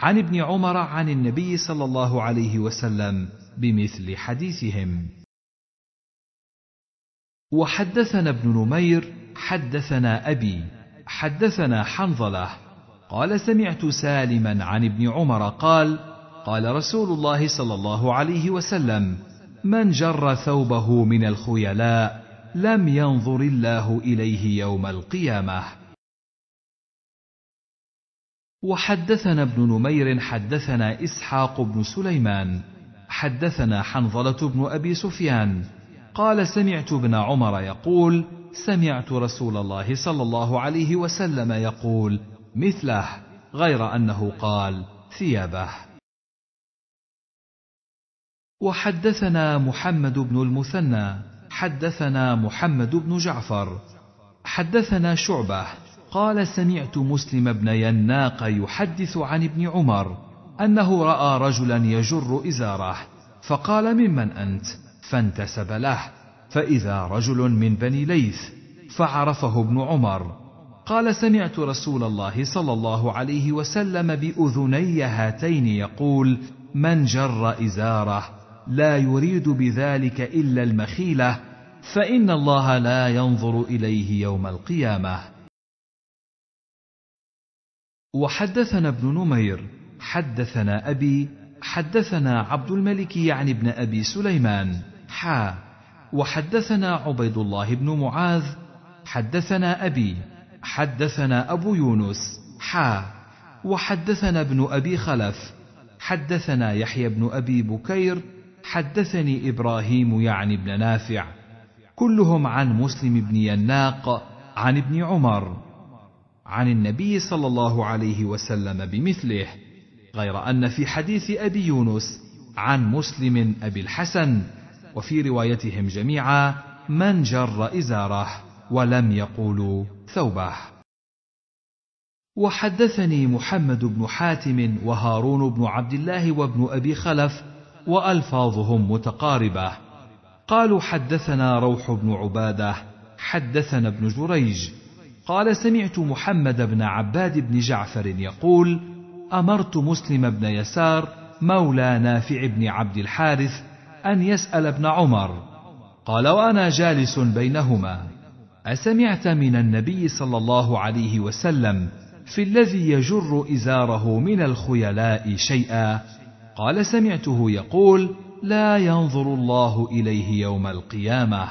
عن ابن عمر عن النبي صلى الله عليه وسلم بمثل حديثهم وحدثنا ابن نمير حدثنا ابي حدثنا حنظله قال سمعت سالما عن ابن عمر قال قال رسول الله صلى الله عليه وسلم من جر ثوبه من الخيلاء لم ينظر الله اليه يوم القيامه وحدثنا ابن نمير حدثنا اسحاق بن سليمان حدثنا حنظله بن ابي سفيان قال سمعت ابن عمر يقول سمعت رسول الله صلى الله عليه وسلم يقول مثله غير انه قال ثيابه وحدثنا محمد بن المثنى حدثنا محمد بن جعفر حدثنا شعبه قال سمعت مسلم بن يناق يحدث عن ابن عمر انه راى رجلا يجر ازاره فقال ممن انت فانتسب له فاذا رجل من بني ليث فعرفه ابن عمر قال سمعت رسول الله صلى الله عليه وسلم باذني هاتين يقول من جر ازاره لا يريد بذلك الا المخيله فان الله لا ينظر اليه يوم القيامه وحدثنا ابن نمير حدثنا ابي حدثنا عبد الملك يعني ابن ابي سليمان حا وحدثنا عبيد الله بن معاذ حدثنا ابي حدثنا ابو يونس حا وحدثنا ابن ابي خلف حدثنا يحيى بن ابي بكير حدثني ابراهيم يعني ابن نافع كلهم عن مسلم بن يناق عن ابن عمر عن النبي صلى الله عليه وسلم بمثله غير ان في حديث ابي يونس عن مسلم ابي الحسن وفي روايتهم جميعا من جر ازاره ولم يقولوا ثوبه وحدثني محمد بن حاتم وهارون بن عبد الله وابن ابي خلف والفاظهم متقاربه قالوا حدثنا روح بن عباده حدثنا ابن جريج قال سمعت محمد بن عباد بن جعفر يقول امرت مسلم بن يسار مولى نافع بن عبد الحارث ان يسال ابن عمر قال وانا جالس بينهما اسمعت من النبي صلى الله عليه وسلم في الذي يجر ازاره من الخيلاء شيئا قال سمعته يقول لا ينظر الله اليه يوم القيامه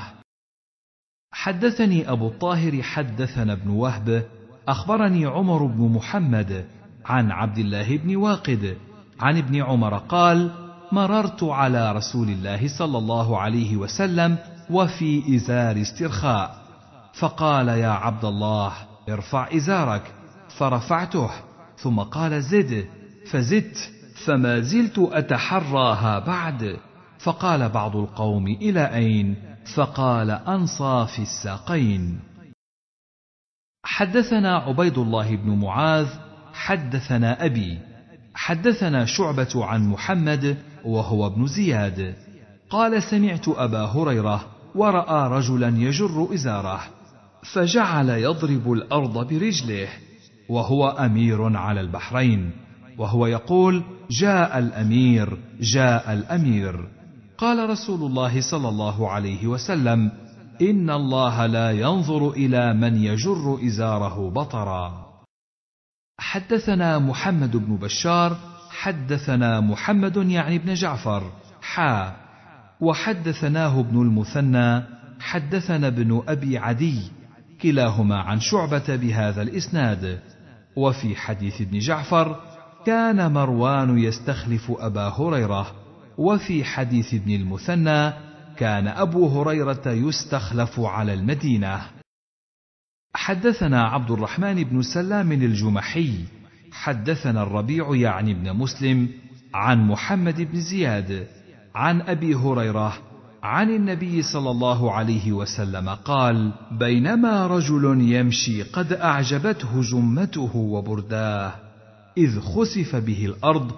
حدثني ابو الطاهر حدثنا ابن وهب اخبرني عمر بن محمد عن عبد الله بن واقد عن ابن عمر قال مررت على رسول الله صلى الله عليه وسلم وفي ازار استرخاء فقال يا عبد الله ارفع ازارك فرفعته ثم قال زد فزدت فما زلت أتحراها بعد فقال بعض القوم إلى أين فقال أنصى في الساقين حدثنا عبيد الله بن معاذ حدثنا أبي حدثنا شعبة عن محمد وهو ابن زياد قال سمعت أبا هريرة ورأى رجلا يجر إزاره فجعل يضرب الأرض برجله وهو أمير على البحرين وهو يقول جاء الامير جاء الامير قال رسول الله صلى الله عليه وسلم ان الله لا ينظر الى من يجر ازاره بطرا حدثنا محمد بن بشار حدثنا محمد يعني بن جعفر حا وحدثناه ابن المثنى حدثنا ابن ابي عدي كلاهما عن شعبه بهذا الاسناد وفي حديث ابن جعفر كان مروان يستخلف ابا هريره وفي حديث ابن المثنى كان ابو هريره يستخلف على المدينه حدثنا عبد الرحمن بن سلام الجمحي حدثنا الربيع يعني ابن مسلم عن محمد بن زياد عن ابي هريره عن النبي صلى الله عليه وسلم قال بينما رجل يمشي قد اعجبته جمته وبرداه إذ خسف به الأرض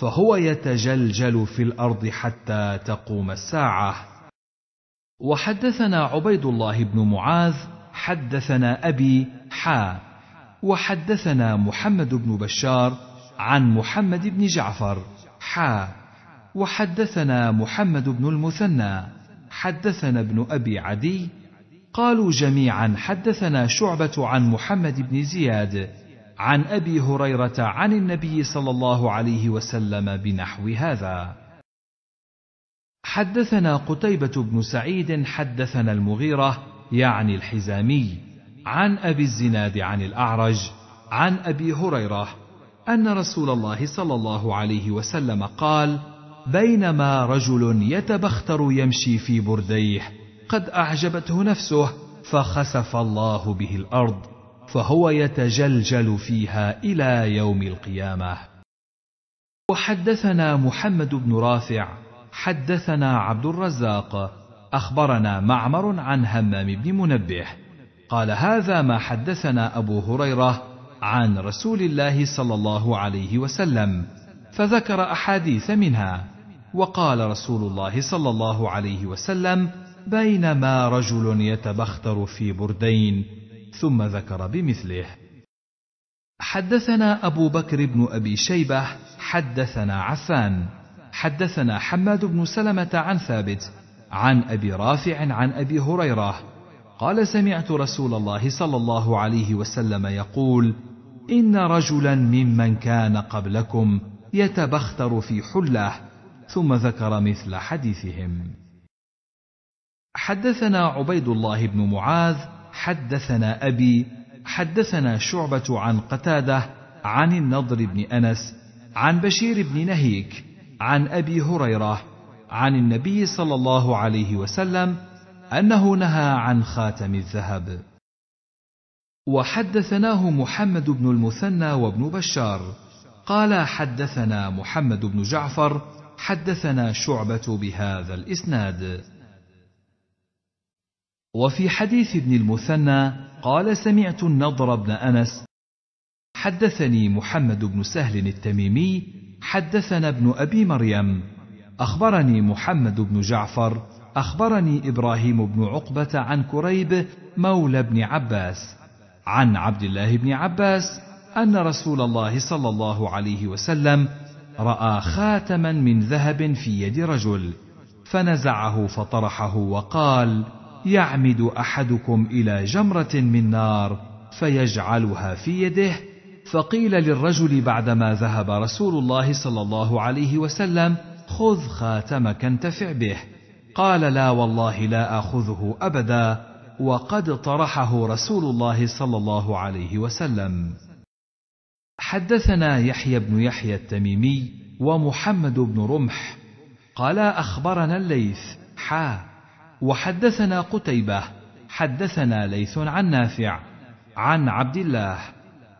فهو يتجلجل في الأرض حتى تقوم الساعة. وحدثنا عبيد الله بن معاذ حدثنا أبي حا وحدثنا محمد بن بشار عن محمد بن جعفر حا وحدثنا محمد بن المثنى حدثنا ابن أبي عدي قالوا جميعا حدثنا شعبة عن محمد بن زياد عن ابي هريره عن النبي صلى الله عليه وسلم بنحو هذا حدثنا قتيبه بن سعيد حدثنا المغيره يعني الحزامي عن ابي الزناد عن الاعرج عن ابي هريره ان رسول الله صلى الله عليه وسلم قال بينما رجل يتبختر يمشي في برديه قد اعجبته نفسه فخسف الله به الارض فهو يتجلجل فيها الى يوم القيامه وحدثنا محمد بن رافع حدثنا عبد الرزاق اخبرنا معمر عن همام بن منبه قال هذا ما حدثنا ابو هريره عن رسول الله صلى الله عليه وسلم فذكر احاديث منها وقال رسول الله صلى الله عليه وسلم بينما رجل يتبختر في بردين ثم ذكر بمثله حدثنا ابو بكر بن ابي شيبه حدثنا عفان حدثنا حماد بن سلمه عن ثابت عن ابي رافع عن ابي هريره قال سمعت رسول الله صلى الله عليه وسلم يقول ان رجلا ممن كان قبلكم يتبختر في حله ثم ذكر مثل حديثهم حدثنا عبيد الله بن معاذ حدثنا أبي حدثنا شعبة عن قتادة عن النضر بن أنس عن بشير بن نهيك عن أبي هريرة عن النبي صلى الله عليه وسلم أنه نهى عن خاتم الذهب وحدثناه محمد بن المثنى وابن بشار قال حدثنا محمد بن جعفر حدثنا شعبة بهذا الإسناد وفي حديث ابن المثنى قال سمعت النضر بن أنس حدثني محمد بن سهل التميمي حدثنا ابن أبي مريم أخبرني محمد بن جعفر أخبرني إبراهيم بن عقبة عن كريب مولى بن عباس عن عبد الله بن عباس أن رسول الله صلى الله عليه وسلم رأى خاتما من ذهب في يد رجل فنزعه فطرحه وقال: يعمد احدكم الى جمره من نار فيجعلها في يده فقيل للرجل بعدما ذهب رسول الله صلى الله عليه وسلم خذ خاتمك انتفع به قال لا والله لا اخذه ابدا وقد طرحه رسول الله صلى الله عليه وسلم حدثنا يحيى بن يحيى التميمي ومحمد بن رمح قال اخبرنا الليث حا وحدثنا قتيبة حدثنا ليث عن نافع عن عبد الله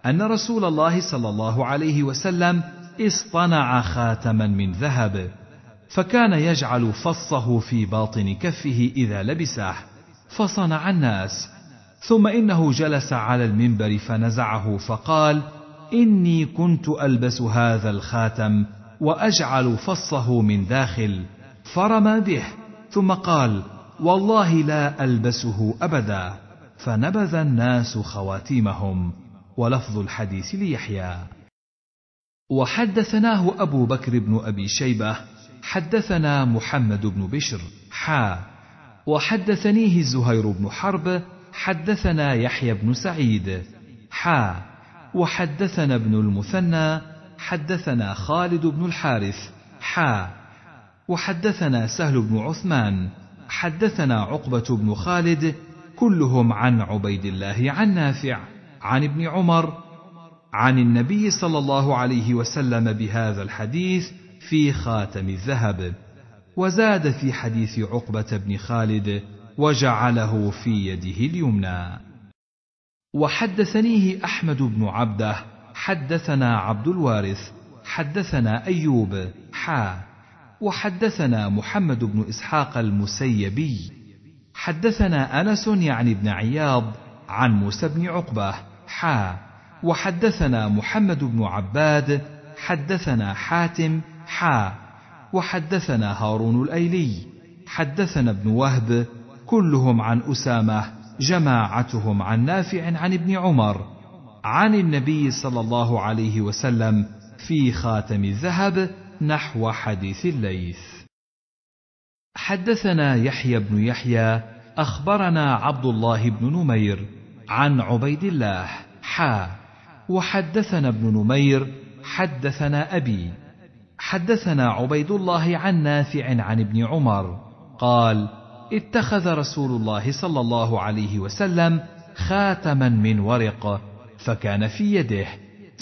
أن رسول الله صلى الله عليه وسلم اصطنع خاتما من ذهب فكان يجعل فصه في باطن كفه إذا لبسه فصنع الناس ثم إنه جلس على المنبر فنزعه فقال إني كنت ألبس هذا الخاتم وأجعل فصه من داخل فرمى به ثم قال والله لا البسه ابدا فنبذ الناس خواتيمهم ولفظ الحديث ليحيى وحدثناه ابو بكر بن ابي شيبه حدثنا محمد بن بشر حا وحدثنيه زهير بن حرب حدثنا يحيى بن سعيد حا وحدثنا ابن المثنى حدثنا خالد بن الحارث حا وحدثنا سهل بن عثمان حدثنا عقبة بن خالد كلهم عن عبيد الله عن نافع عن ابن عمر عن النبي صلى الله عليه وسلم بهذا الحديث في خاتم الذهب وزاد في حديث عقبة بن خالد وجعله في يده اليمنى وحدثنيه أحمد بن عبده حدثنا عبد الوارث حدثنا أيوب حا وحدثنا محمد بن اسحاق المسيبي حدثنا انس يعني بن عياض عن موسى بن عقبه حا وحدثنا محمد بن عباد حدثنا حاتم حا وحدثنا هارون الايلي حدثنا ابن وهب كلهم عن اسامه جماعتهم عن نافع عن ابن عمر عن النبي صلى الله عليه وسلم في خاتم الذهب نحو حديث الليث حدثنا يحيى بن يحيى اخبرنا عبد الله بن نمير عن عبيد الله حا وحدثنا ابن نمير حدثنا ابي حدثنا عبيد الله عن نافع عن ابن عمر قال اتخذ رسول الله صلى الله عليه وسلم خاتما من ورق فكان في يده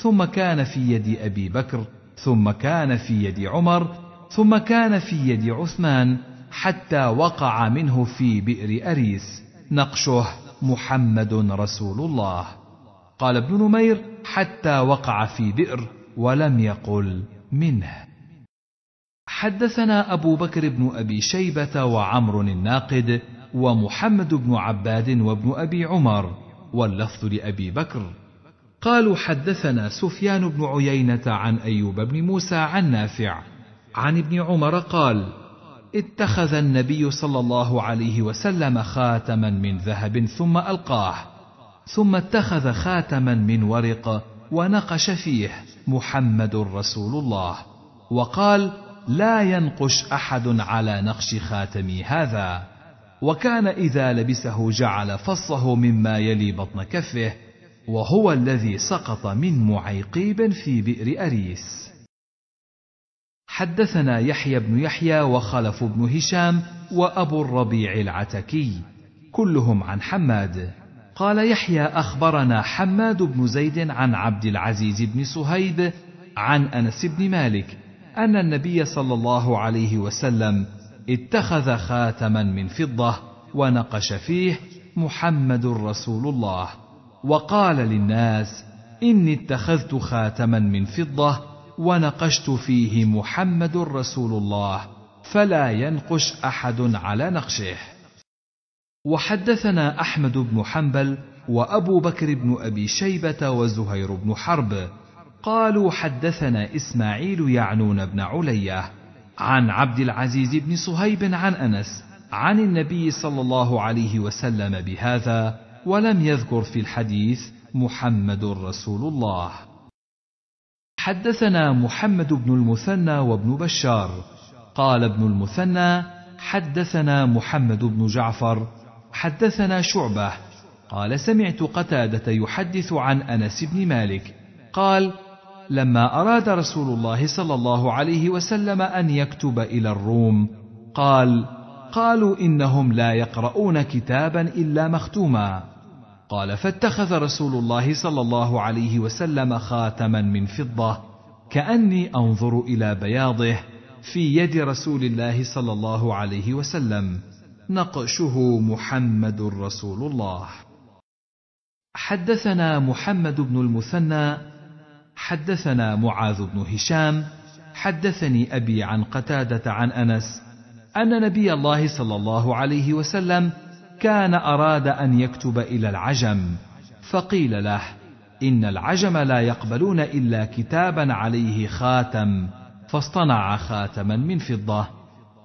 ثم كان في يد ابي بكر ثم كان في يد عمر ثم كان في يد عثمان حتى وقع منه في بئر أريس نقشه محمد رسول الله قال ابن نمير حتى وقع في بئر ولم يقل منه حدثنا أبو بكر بن أبي شيبة وعمر الناقد ومحمد بن عباد وابن أبي عمر واللفظ لأبي بكر قالوا حدثنا سفيان بن عيينة عن أيوب بن موسى عن نافع عن ابن عمر قال اتخذ النبي صلى الله عليه وسلم خاتما من ذهب ثم ألقاه ثم اتخذ خاتما من ورق ونقش فيه محمد رسول الله وقال لا ينقش أحد على نقش خاتمي هذا وكان إذا لبسه جعل فصه مما يلي بطن كفه وهو الذي سقط من معيقيب في بئر أريس. حدثنا يحيى بن يحيى وخلف بن هشام وأبو الربيع العتكي كلهم عن حماد. قال يحيى أخبرنا حماد بن زيد عن عبد العزيز بن سهيد عن أنس بن مالك أن النبي صلى الله عليه وسلم اتخذ خاتما من فضة ونقش فيه محمد رسول الله وقال للناس اني اتخذت خاتما من فضه ونقشت فيه محمد رسول الله فلا ينقش احد على نقشه وحدثنا احمد بن حنبل وابو بكر بن ابي شيبه وزهير بن حرب قالوا حدثنا اسماعيل يعنون بن عليه عن عبد العزيز بن صهيب عن انس عن النبي صلى الله عليه وسلم بهذا ولم يذكر في الحديث محمد رسول الله حدثنا محمد بن المثنى وابن بشار قال ابن المثنى حدثنا محمد بن جعفر حدثنا شعبه قال سمعت قتاده يحدث عن انس بن مالك قال لما اراد رسول الله صلى الله عليه وسلم ان يكتب الى الروم قال قالوا انهم لا يقرؤون كتابا الا مختوما قال فاتخذ رسول الله صلى الله عليه وسلم خاتما من فضه كاني انظر الى بياضه في يد رسول الله صلى الله عليه وسلم نقشه محمد رسول الله حدثنا محمد بن المثنى حدثنا معاذ بن هشام حدثني ابي عن قتاده عن انس ان نبي الله صلى الله عليه وسلم كان أراد أن يكتب إلى العجم فقيل له إن العجم لا يقبلون إلا كتابا عليه خاتم فاصطنع خاتما من فضة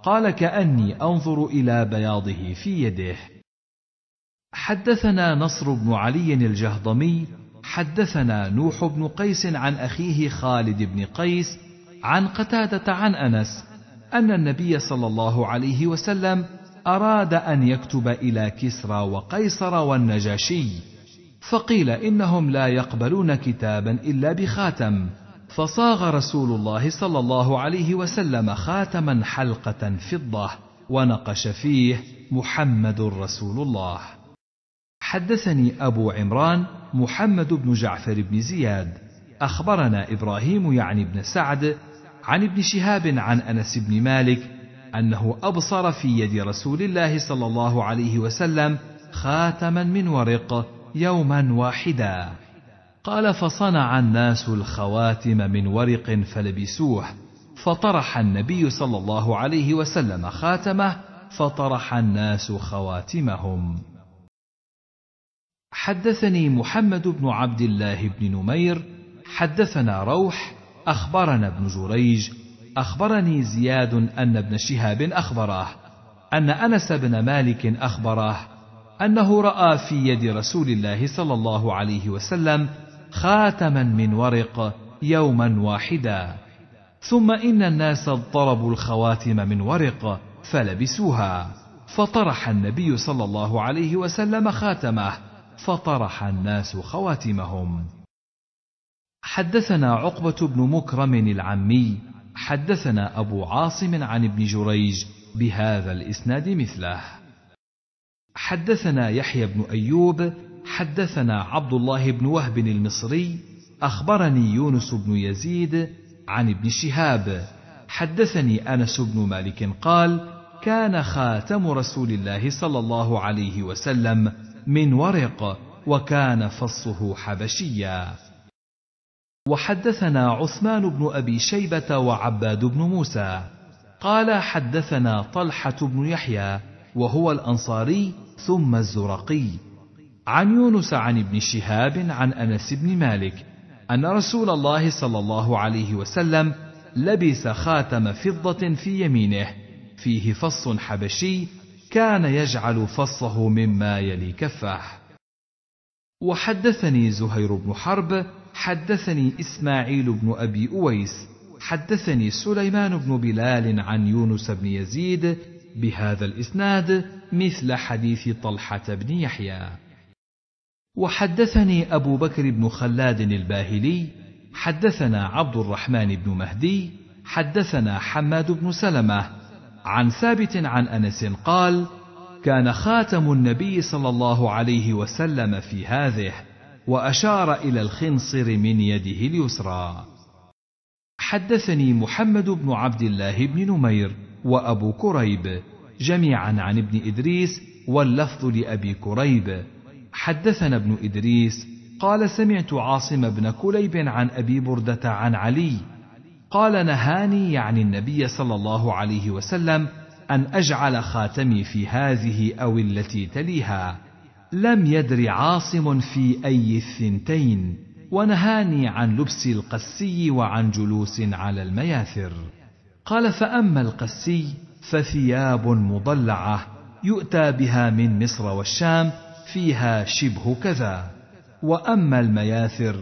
قال كأني أنظر إلى بياضه في يده حدثنا نصر بن علي الجهضمي حدثنا نوح بن قيس عن أخيه خالد بن قيس عن قتادة عن أنس أن النبي صلى الله عليه وسلم أراد أن يكتب إلى كسرى وقيصر والنجاشي، فقيل إنهم لا يقبلون كتابا إلا بخاتم، فصاغ رسول الله صلى الله عليه وسلم خاتما حلقة فضة، ونقش فيه محمد رسول الله. حدثني أبو عمران محمد بن جعفر بن زياد، أخبرنا إبراهيم يعني بن سعد عن ابن شهاب عن أنس بن مالك أنه أبصر في يد رسول الله صلى الله عليه وسلم خاتما من ورق يوما واحدا قال فصنع الناس الخواتم من ورق فلبسوه فطرح النبي صلى الله عليه وسلم خاتمه فطرح الناس خواتمهم حدثني محمد بن عبد الله بن نمير حدثنا روح اخبرنا ابن جريج أخبرني زياد أن ابن شهاب اخبره أن أنس بن مالك اخبره أنه رأى في يد رسول الله صلى الله عليه وسلم خاتما من ورق يوما واحدا ثم إن الناس اضطربوا الخواتم من ورق فلبسوها فطرح النبي صلى الله عليه وسلم خاتمه فطرح الناس خواتمهم حدثنا عقبة بن مكرم العمي حدثنا أبو عاصم عن ابن جريج بهذا الإسناد مثله حدثنا يحيى بن أيوب حدثنا عبد الله بن وهب المصري أخبرني يونس بن يزيد عن ابن شهاب حدثني أنس بن مالك قال كان خاتم رسول الله صلى الله عليه وسلم من ورق وكان فصه حبشيا وحدثنا عثمان بن أبي شيبة وعباد بن موسى قال حدثنا طلحة بن يحيى وهو الأنصاري ثم الزرقي عن يونس عن ابن شهاب عن أنس بن مالك أن رسول الله صلى الله عليه وسلم لبس خاتم فضة في يمينه فيه فص حبشي كان يجعل فصه مما يلي كفه وحدثني زهير بن حرب حدثني إسماعيل بن أبي أويس حدثني سليمان بن بلال عن يونس بن يزيد بهذا الإسناد مثل حديث طلحة بن يحيى وحدثني أبو بكر بن خلاد الباهلي حدثنا عبد الرحمن بن مهدي حدثنا حماد بن سلمة عن ثابت عن أنس قال كان خاتم النبي صلى الله عليه وسلم في هذه وأشار إلى الخنصر من يده اليسرى. حدثني محمد بن عبد الله بن نمير وأبو كريب جميعا عن ابن إدريس واللفظ لأبي كريب. حدثنا ابن إدريس قال سمعت عاصم بن كليب عن أبي بردة عن علي قال نهاني يعني النبي صلى الله عليه وسلم أن أجعل خاتمي في هذه أو التي تليها لم يدر عاصم في أي الثنتين ونهاني عن لبس القسي وعن جلوس على المياثر قال فأما القسي فثياب مضلعة يؤتى بها من مصر والشام فيها شبه كذا وأما المياثر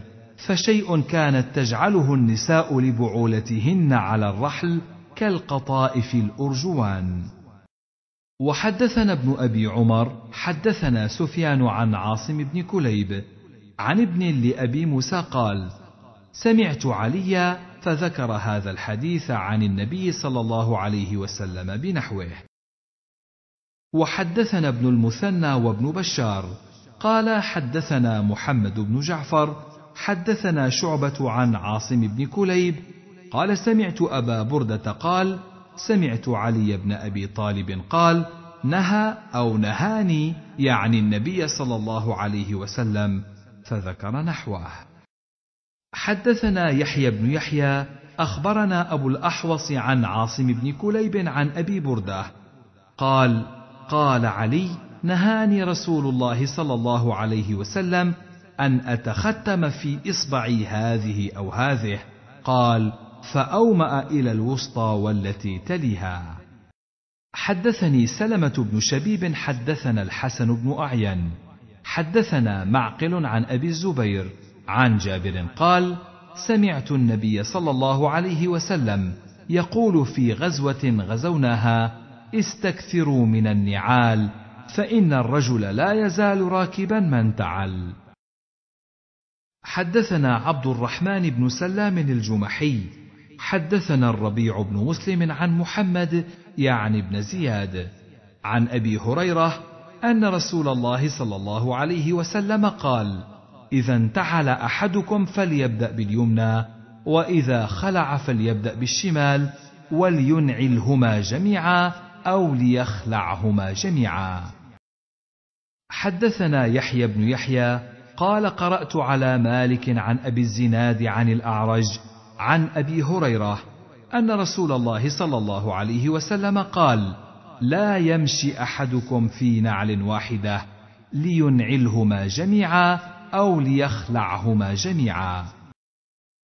فشيء كانت تجعله النساء لبعولتهن على الرحل كالقطائف الأرجوان وحدثنا ابن ابي عمر حدثنا سفيان عن عاصم بن كليب عن ابن لابي موسى قال سمعت عليا فذكر هذا الحديث عن النبي صلى الله عليه وسلم بنحوه وحدثنا ابن المثنى وابن بشار قال حدثنا محمد بن جعفر حدثنا شعبه عن عاصم بن كليب قال سمعت ابا برده قال سمعت علي بن ابي طالب قال نهى او نهاني يعني النبي صلى الله عليه وسلم فذكر نحوه حدثنا يحيى بن يحيى اخبرنا ابو الاحوص عن عاصم بن كليب عن ابي برده قال قال علي نهاني رسول الله صلى الله عليه وسلم ان اتختم في اصبعي هذه او هذه قال فأومأ إلى الوسطى والتي تليها. حدثني سلمة بن شبيب حدثنا الحسن بن أعين، حدثنا معقل عن أبي الزبير، عن جابر قال: سمعت النبي صلى الله عليه وسلم يقول في غزوة غزوناها: استكثروا من النعال، فإن الرجل لا يزال راكبا من تعل. حدثنا عبد الرحمن بن سلام الجمحي حدثنا الربيع بن مسلم عن محمد يعني بن زياد عن ابي هريره ان رسول الله صلى الله عليه وسلم قال اذا انتعل احدكم فليبدا باليمنى واذا خلع فليبدا بالشمال ولينعلهما جميعا او ليخلعهما جميعا حدثنا يحيى بن يحيى قال قرات على مالك عن ابي الزناد عن الاعرج عن ابي هريره ان رسول الله صلى الله عليه وسلم قال لا يمشي احدكم في نعل واحده لينعلهما جميعا او ليخلعهما جميعا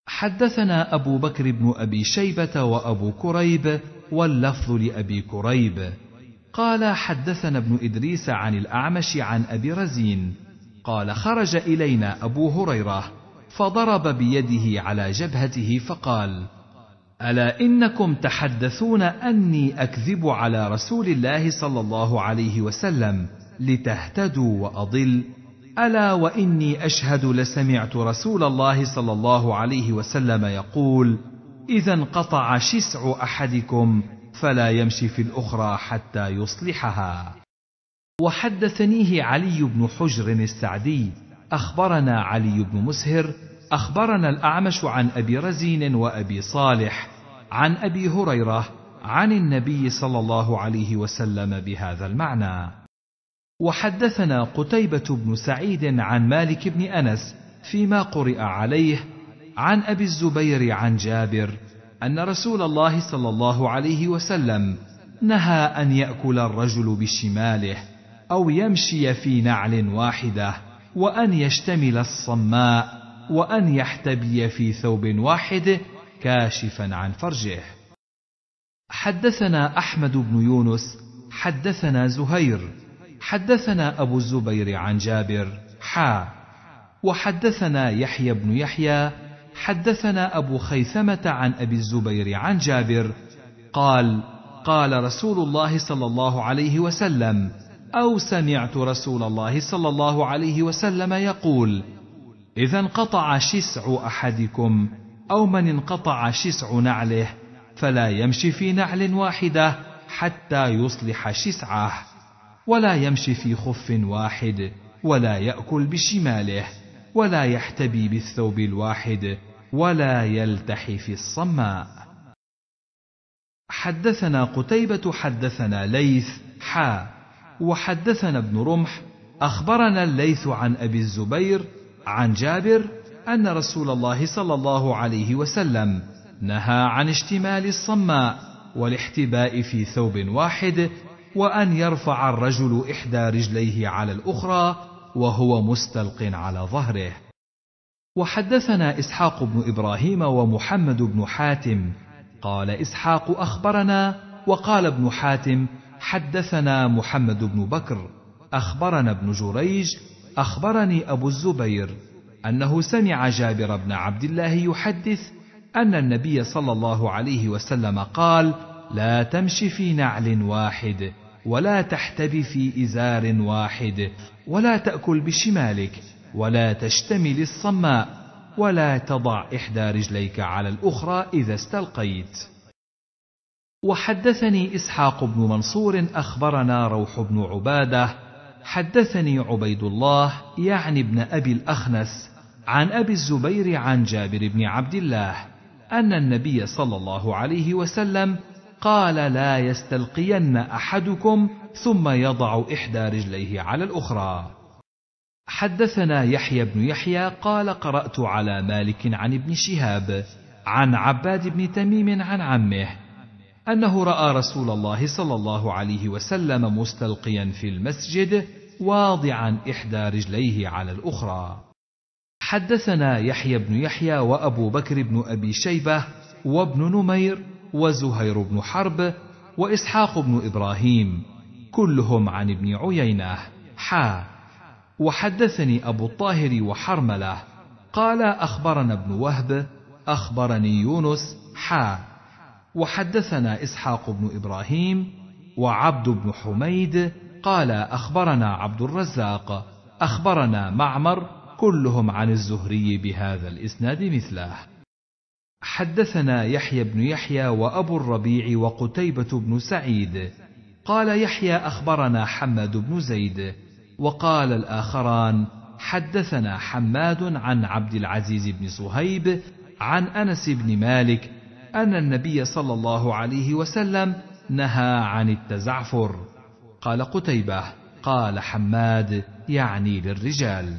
حدثنا ابو بكر بن ابي شيبه وابو كريب واللفظ لابي كريب قال حدثنا ابن ادريس عن الاعمش عن ابي رزين قال خرج الينا ابو هريره فضرب بيده على جبهته فقال الا انكم تحدثون اني اكذب على رسول الله صلى الله عليه وسلم لتهتدوا واضل الا واني اشهد لسمعت رسول الله صلى الله عليه وسلم يقول اذا انقطع شسع احدكم فلا يمشي في الاخرى حتى يصلحها وحدثنيه علي بن حجر السعدي أخبرنا علي بن مسهر أخبرنا الأعمش عن أبي رزين وأبي صالح عن أبي هريرة عن النبي صلى الله عليه وسلم بهذا المعنى وحدثنا قتيبة بن سعيد عن مالك بن أنس فيما قرئ عليه عن أبي الزبير عن جابر أن رسول الله صلى الله عليه وسلم نهى أن يأكل الرجل بشماله أو يمشي في نعل واحدة وأن يشتمل الصماء وأن يحتبي في ثوب واحد كاشفا عن فرجه. حدثنا أحمد بن يونس، حدثنا زهير، حدثنا أبو الزبير عن جابر، حا، وحدثنا يحيى بن يحيى، حدثنا أبو خيثمة عن أبي الزبير عن جابر، قال: قال رسول الله صلى الله عليه وسلم: أو سمعت رسول الله صلى الله عليه وسلم يقول: إذا انقطع شسع أحدكم أو من انقطع شسع نعله فلا يمشي في نعل واحدة حتى يصلح شسعه، ولا يمشي في خف واحد، ولا يأكل بشماله، ولا يحتبي بالثوب الواحد، ولا يلتحي في الصماء. حدثنا قتيبة حدثنا ليث حا وحدثنا ابن رمح اخبرنا الليث عن ابي الزبير عن جابر ان رسول الله صلى الله عليه وسلم نهى عن اشتمال الصماء والاحتباء في ثوب واحد وان يرفع الرجل احدى رجليه على الاخرى وهو مستلق على ظهره وحدثنا اسحاق بن ابراهيم ومحمد بن حاتم قال اسحاق اخبرنا وقال ابن حاتم حدثنا محمد بن بكر اخبرنا ابن جريج اخبرني ابو الزبير انه سمع جابر بن عبد الله يحدث ان النبي صلى الله عليه وسلم قال لا تمش في نعل واحد ولا تحتبي في ازار واحد ولا تاكل بشمالك ولا تشتمل الصماء ولا تضع احدى رجليك على الاخرى اذا استلقيت وحدثني اسحاق بن منصور اخبرنا روح بن عباده حدثني عبيد الله يعني ابن ابي الاخنس عن ابي الزبير عن جابر بن عبد الله ان النبي صلى الله عليه وسلم قال لا يستلقين احدكم ثم يضع احدى رجليه على الاخرى حدثنا يحيى بن يحيى قال قرات على مالك عن ابن شهاب عن عباد بن تميم عن عمه أنه رأى رسول الله صلى الله عليه وسلم مستلقيا في المسجد واضعا إحدى رجليه على الأخرى. حدثنا يحيى بن يحيى وأبو بكر بن أبي شيبة وابن نمير وزهير بن حرب وإسحاق بن إبراهيم كلهم عن ابن عيينة حا وحدثني أبو الطاهر وحرملة قال أخبرنا ابن وهب أخبرني يونس حا وحدثنا اسحاق بن ابراهيم وعبد بن حميد قال اخبرنا عبد الرزاق اخبرنا معمر كلهم عن الزهري بهذا الاسناد مثله حدثنا يحيى بن يحيى وابو الربيع وقتيبه بن سعيد قال يحيى اخبرنا حماد بن زيد وقال الاخران حدثنا حماد عن عبد العزيز بن صهيب عن انس بن مالك أن النبي صلى الله عليه وسلم نهى عن التزعفر قال قتيبة قال حماد يعني للرجال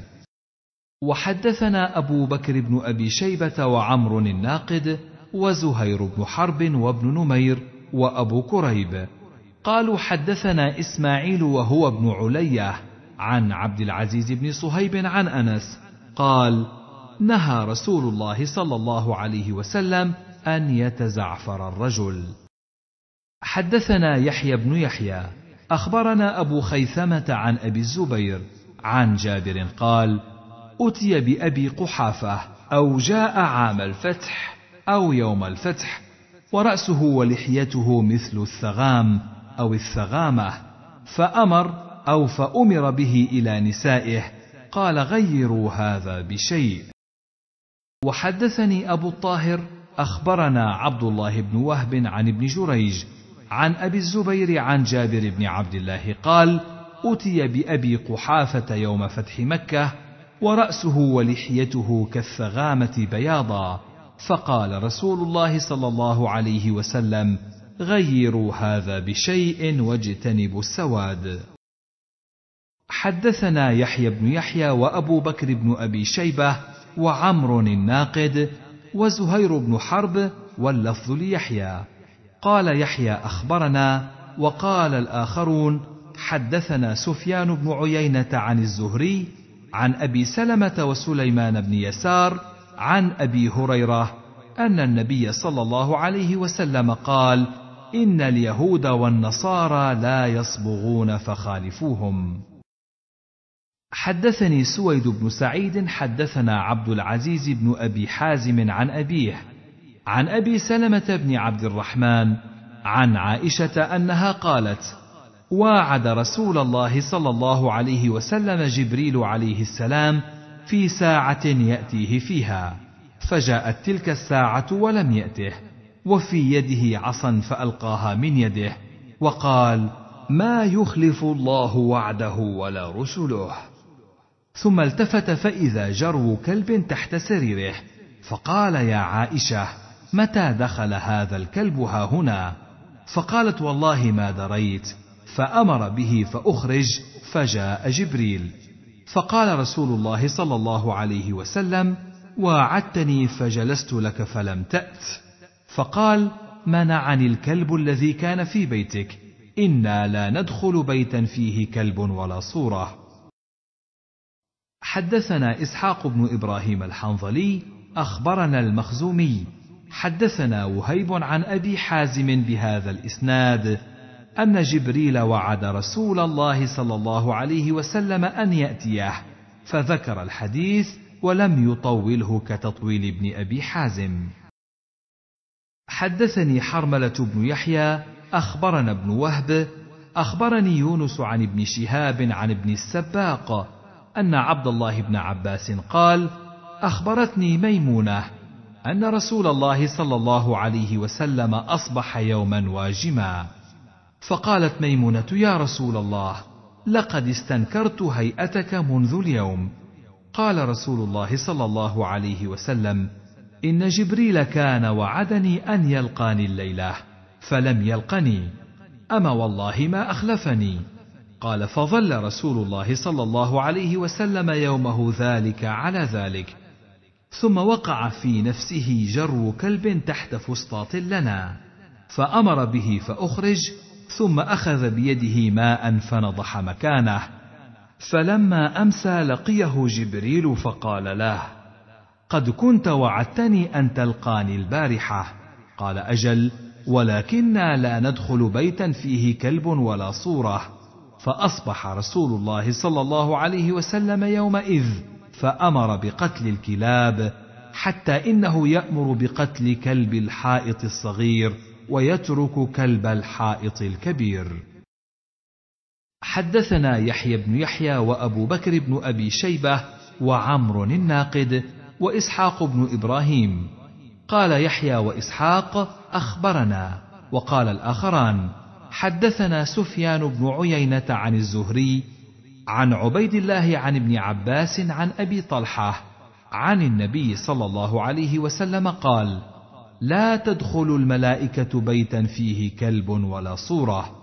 وحدثنا أبو بكر بن أبي شيبة وعمر الناقد وزهير بن حرب وابن نمير وأبو كريب قالوا حدثنا إسماعيل وهو ابن علية عن عبد العزيز بن صهيب عن أنس قال نهى رسول الله صلى الله عليه وسلم أن يتزعفر الرجل. حدثنا يحيى بن يحيى، أخبرنا أبو خيثمة عن أبي الزبير، عن جابر قال: أتي بأبي قحافة، أو جاء عام الفتح، أو يوم الفتح، ورأسه ولحيته مثل الثغام، أو الثغامة، فأمر أو فأمر به إلى نسائه، قال: غيروا هذا بشيء. وحدثني أبو الطاهر اخبرنا عبد الله بن وهب عن ابن جريج عن ابي الزبير عن جابر بن عبد الله قال اتي بابي قحافه يوم فتح مكه وراسه ولحيته كالثغامه بياضا فقال رسول الله صلى الله عليه وسلم غيروا هذا بشيء واجتنبوا السواد حدثنا يحيى بن يحيى وابو بكر بن ابي شيبه وعمر الناقد وزهير بن حرب واللفظ ليحيى قال يحيى اخبرنا وقال الاخرون حدثنا سفيان بن عيينه عن الزهري عن ابي سلمه وسليمان بن يسار عن ابي هريره ان النبي صلى الله عليه وسلم قال ان اليهود والنصارى لا يصبغون فخالفوهم حدثني سويد بن سعيد حدثنا عبد العزيز بن ابي حازم عن ابيه عن ابي سلمه بن عبد الرحمن عن عائشه انها قالت واعد رسول الله صلى الله عليه وسلم جبريل عليه السلام في ساعه ياتيه فيها فجاءت تلك الساعه ولم ياته وفي يده عصا فالقاها من يده وقال ما يخلف الله وعده ولا رسله ثم التفت فإذا جرو كلب تحت سريره فقال يا عائشة متى دخل هذا الكلب ها هنا فقالت والله ما دريت فأمر به فأخرج فجاء جبريل فقال رسول الله صلى الله عليه وسلم واعدتني فجلست لك فلم تأت فقال منعني الكلب الذي كان في بيتك إنا لا ندخل بيتا فيه كلب ولا صورة حدثنا إسحاق بن إبراهيم الحنظلي أخبرنا المخزومي حدثنا وهيب عن أبي حازم بهذا الإسناد أن جبريل وعد رسول الله صلى الله عليه وسلم أن يأتيه فذكر الحديث ولم يطوله كتطويل ابن أبي حازم حدثني حرملة بن يحيى أخبرنا ابن وهب أخبرني يونس عن ابن شهاب عن ابن السباق ان عبد الله بن عباس قال اخبرتني ميمونه ان رسول الله صلى الله عليه وسلم اصبح يوما واجما فقالت ميمونه يا رسول الله لقد استنكرت هيئتك منذ اليوم قال رسول الله صلى الله عليه وسلم ان جبريل كان وعدني ان يلقاني الليله فلم يلقني اما والله ما اخلفني قال فظل رسول الله صلى الله عليه وسلم يومه ذلك على ذلك ثم وقع في نفسه جر كلب تحت فسطاط لنا فامر به فاخرج ثم اخذ بيده ماء فنضح مكانه فلما امسى لقيه جبريل فقال له قد كنت وعدتني ان تلقاني البارحه قال اجل ولكنا لا ندخل بيتا فيه كلب ولا صوره فأصبح رسول الله صلى الله عليه وسلم يومئذ فأمر بقتل الكلاب حتى إنه يأمر بقتل كلب الحائط الصغير ويترك كلب الحائط الكبير. حدثنا يحيى بن يحيى وأبو بكر بن أبي شيبة وعمر الناقد وإسحاق بن إبراهيم. قال يحيى وإسحاق أخبرنا وقال الآخران حدثنا سفيان بن عيينة عن الزهري عن عبيد الله عن ابن عباس عن أبي طلحة عن النبي صلى الله عليه وسلم قال: لا تدخل الملائكة بيتا فيه كلب ولا صورة.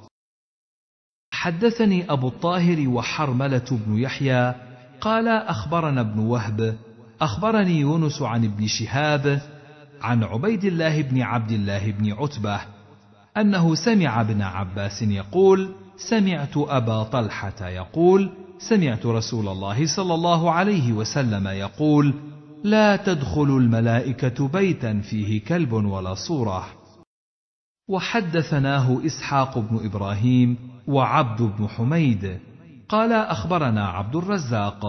حدثني أبو الطاهر وحرملة بن يحيى قال أخبرنا ابن وهب أخبرني يونس عن ابن شهاب عن عبيد الله بن عبد الله بن عتبة أنه سمع ابن عباس يقول: سمعت أبا طلحة يقول: سمعت رسول الله صلى الله عليه وسلم يقول: لا تدخل الملائكة بيتا فيه كلب ولا صورة. وحدثناه إسحاق بن إبراهيم وعبد بن حميد قال أخبرنا عبد الرزاق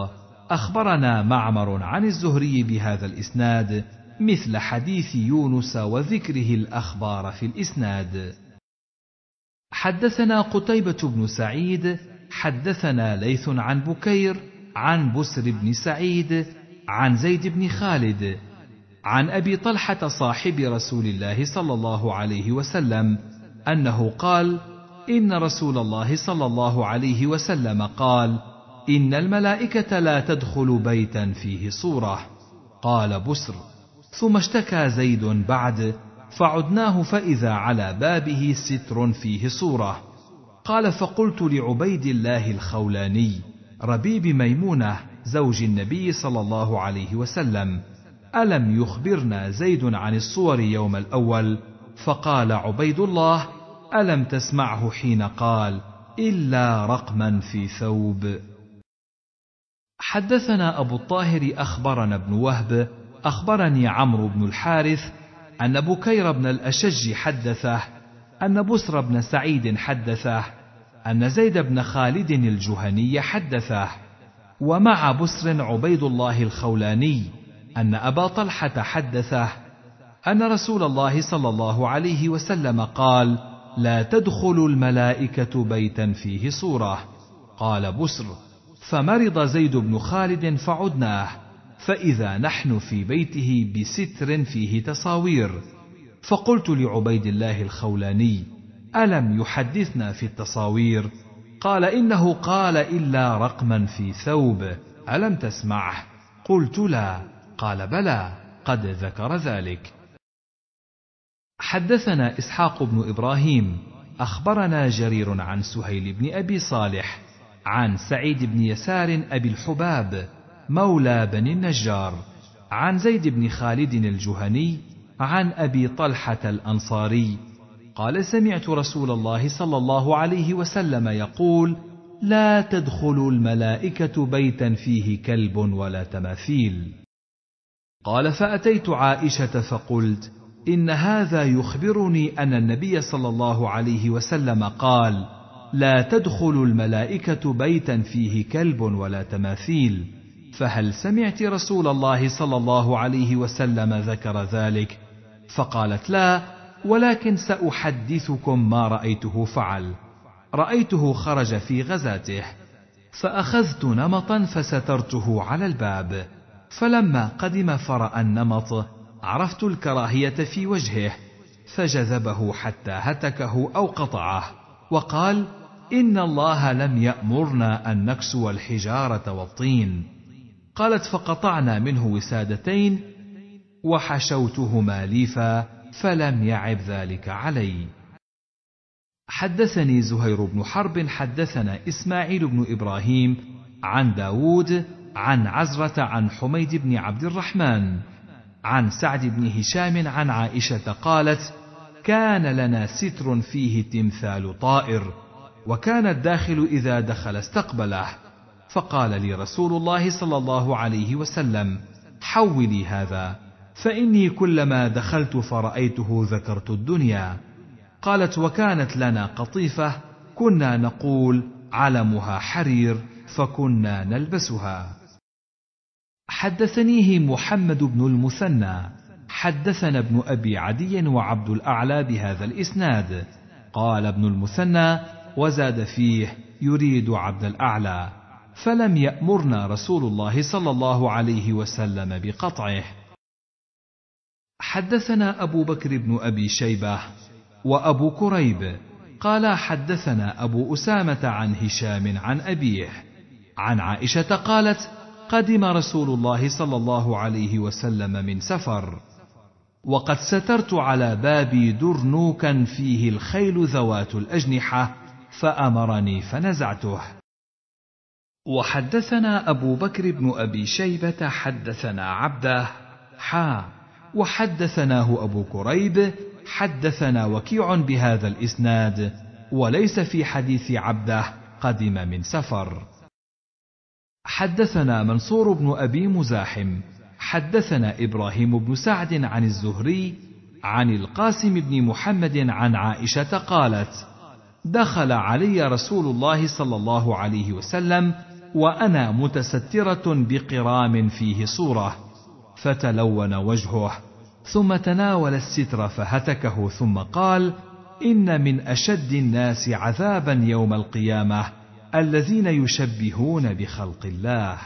أخبرنا معمر عن الزهري بهذا الإسناد مثل حديث يونس وذكره الأخبار في الإسناد حدثنا قتيبة بن سعيد حدثنا ليث عن بكير عن بسر بن سعيد عن زيد بن خالد عن أبي طلحة صاحب رسول الله صلى الله عليه وسلم أنه قال إن رسول الله صلى الله عليه وسلم قال إن الملائكة لا تدخل بيتا فيه صورة قال بسر ثم اشتكى زيد بعد فعدناه فإذا على بابه ستر فيه صورة قال فقلت لعبيد الله الخولاني ربيب ميمونة زوج النبي صلى الله عليه وسلم ألم يخبرنا زيد عن الصور يوم الأول فقال عبيد الله ألم تسمعه حين قال إلا رقما في ثوب حدثنا أبو الطاهر أخبرنا ابن وهب أخبرني عمرو بن الحارث أن بكير بن الأشج حدثه أن بسر بن سعيد حدثه أن زيد بن خالد الجهني حدثه ومع بسر عبيد الله الخولاني أن أبا طلحة حدثه أن رسول الله صلى الله عليه وسلم قال لا تدخل الملائكة بيتا فيه صورة قال بسر فمرض زيد بن خالد فعدناه فإذا نحن في بيته بستر فيه تصاوير فقلت لعبيد الله الخولاني ألم يحدثنا في التصاوير قال إنه قال إلا رقما في ثوب ألم تسمعه قلت لا قال بلى قد ذكر ذلك حدثنا إسحاق بن إبراهيم أخبرنا جرير عن سهيل بن أبي صالح عن سعيد بن يسار أبي الحباب مولى بني النجار عن زيد بن خالد الجهني عن ابي طلحه الانصاري قال سمعت رسول الله صلى الله عليه وسلم يقول لا تدخل الملائكه بيتا فيه كلب ولا تماثيل قال فاتيت عائشه فقلت ان هذا يخبرني ان النبي صلى الله عليه وسلم قال لا تدخل الملائكه بيتا فيه كلب ولا تماثيل فهل سمعت رسول الله صلى الله عليه وسلم ذكر ذلك فقالت لا ولكن ساحدثكم ما رايته فعل رايته خرج في غزاته فاخذت نمطا فسترته على الباب فلما قدم فراى النمط عرفت الكراهيه في وجهه فجذبه حتى هتكه او قطعه وقال ان الله لم يامرنا ان نكسو الحجاره والطين قالت فقطعنا منه وسادتين وحشوتهما ليفا فلم يعب ذلك علي حدثني زهير بن حرب حدثنا إسماعيل بن إبراهيم عن داود عن عزرة عن حميد بن عبد الرحمن عن سعد بن هشام عن عائشة قالت كان لنا ستر فيه تمثال طائر وكان الداخل إذا دخل استقبله فقال لي رسول الله صلى الله عليه وسلم حولي هذا فاني كلما دخلت فرايته ذكرت الدنيا قالت وكانت لنا قطيفه كنا نقول علمها حرير فكنا نلبسها حدثنيه محمد بن المثنى حدثنا ابن ابي عدي وعبد الاعلى بهذا الاسناد قال ابن المثنى وزاد فيه يريد عبد الاعلى فلم يأمرنا رسول الله صلى الله عليه وسلم بقطعه. حدثنا أبو بكر بن أبي شيبة وأبو كريب قال حدثنا أبو أسامة عن هشام عن أبيه عن عائشة قالت: قدم رسول الله صلى الله عليه وسلم من سفر وقد سترت على بابي درنوكا فيه الخيل ذوات الأجنحة فأمرني فنزعته وحدثنا أبو بكر بن أبي شيبة حدثنا عبده حا وحدثناه أبو كريب حدثنا وكيع بهذا الإسناد وليس في حديث عبده قدم من سفر حدثنا منصور بن أبي مزاحم حدثنا إبراهيم بن سعد عن الزهري عن القاسم بن محمد عن عائشة قالت: دخل علي رسول الله صلى الله عليه وسلم وانا متستره بقرام فيه صوره فتلون وجهه ثم تناول الستر فهتكه ثم قال ان من اشد الناس عذابا يوم القيامه الذين يشبهون بخلق الله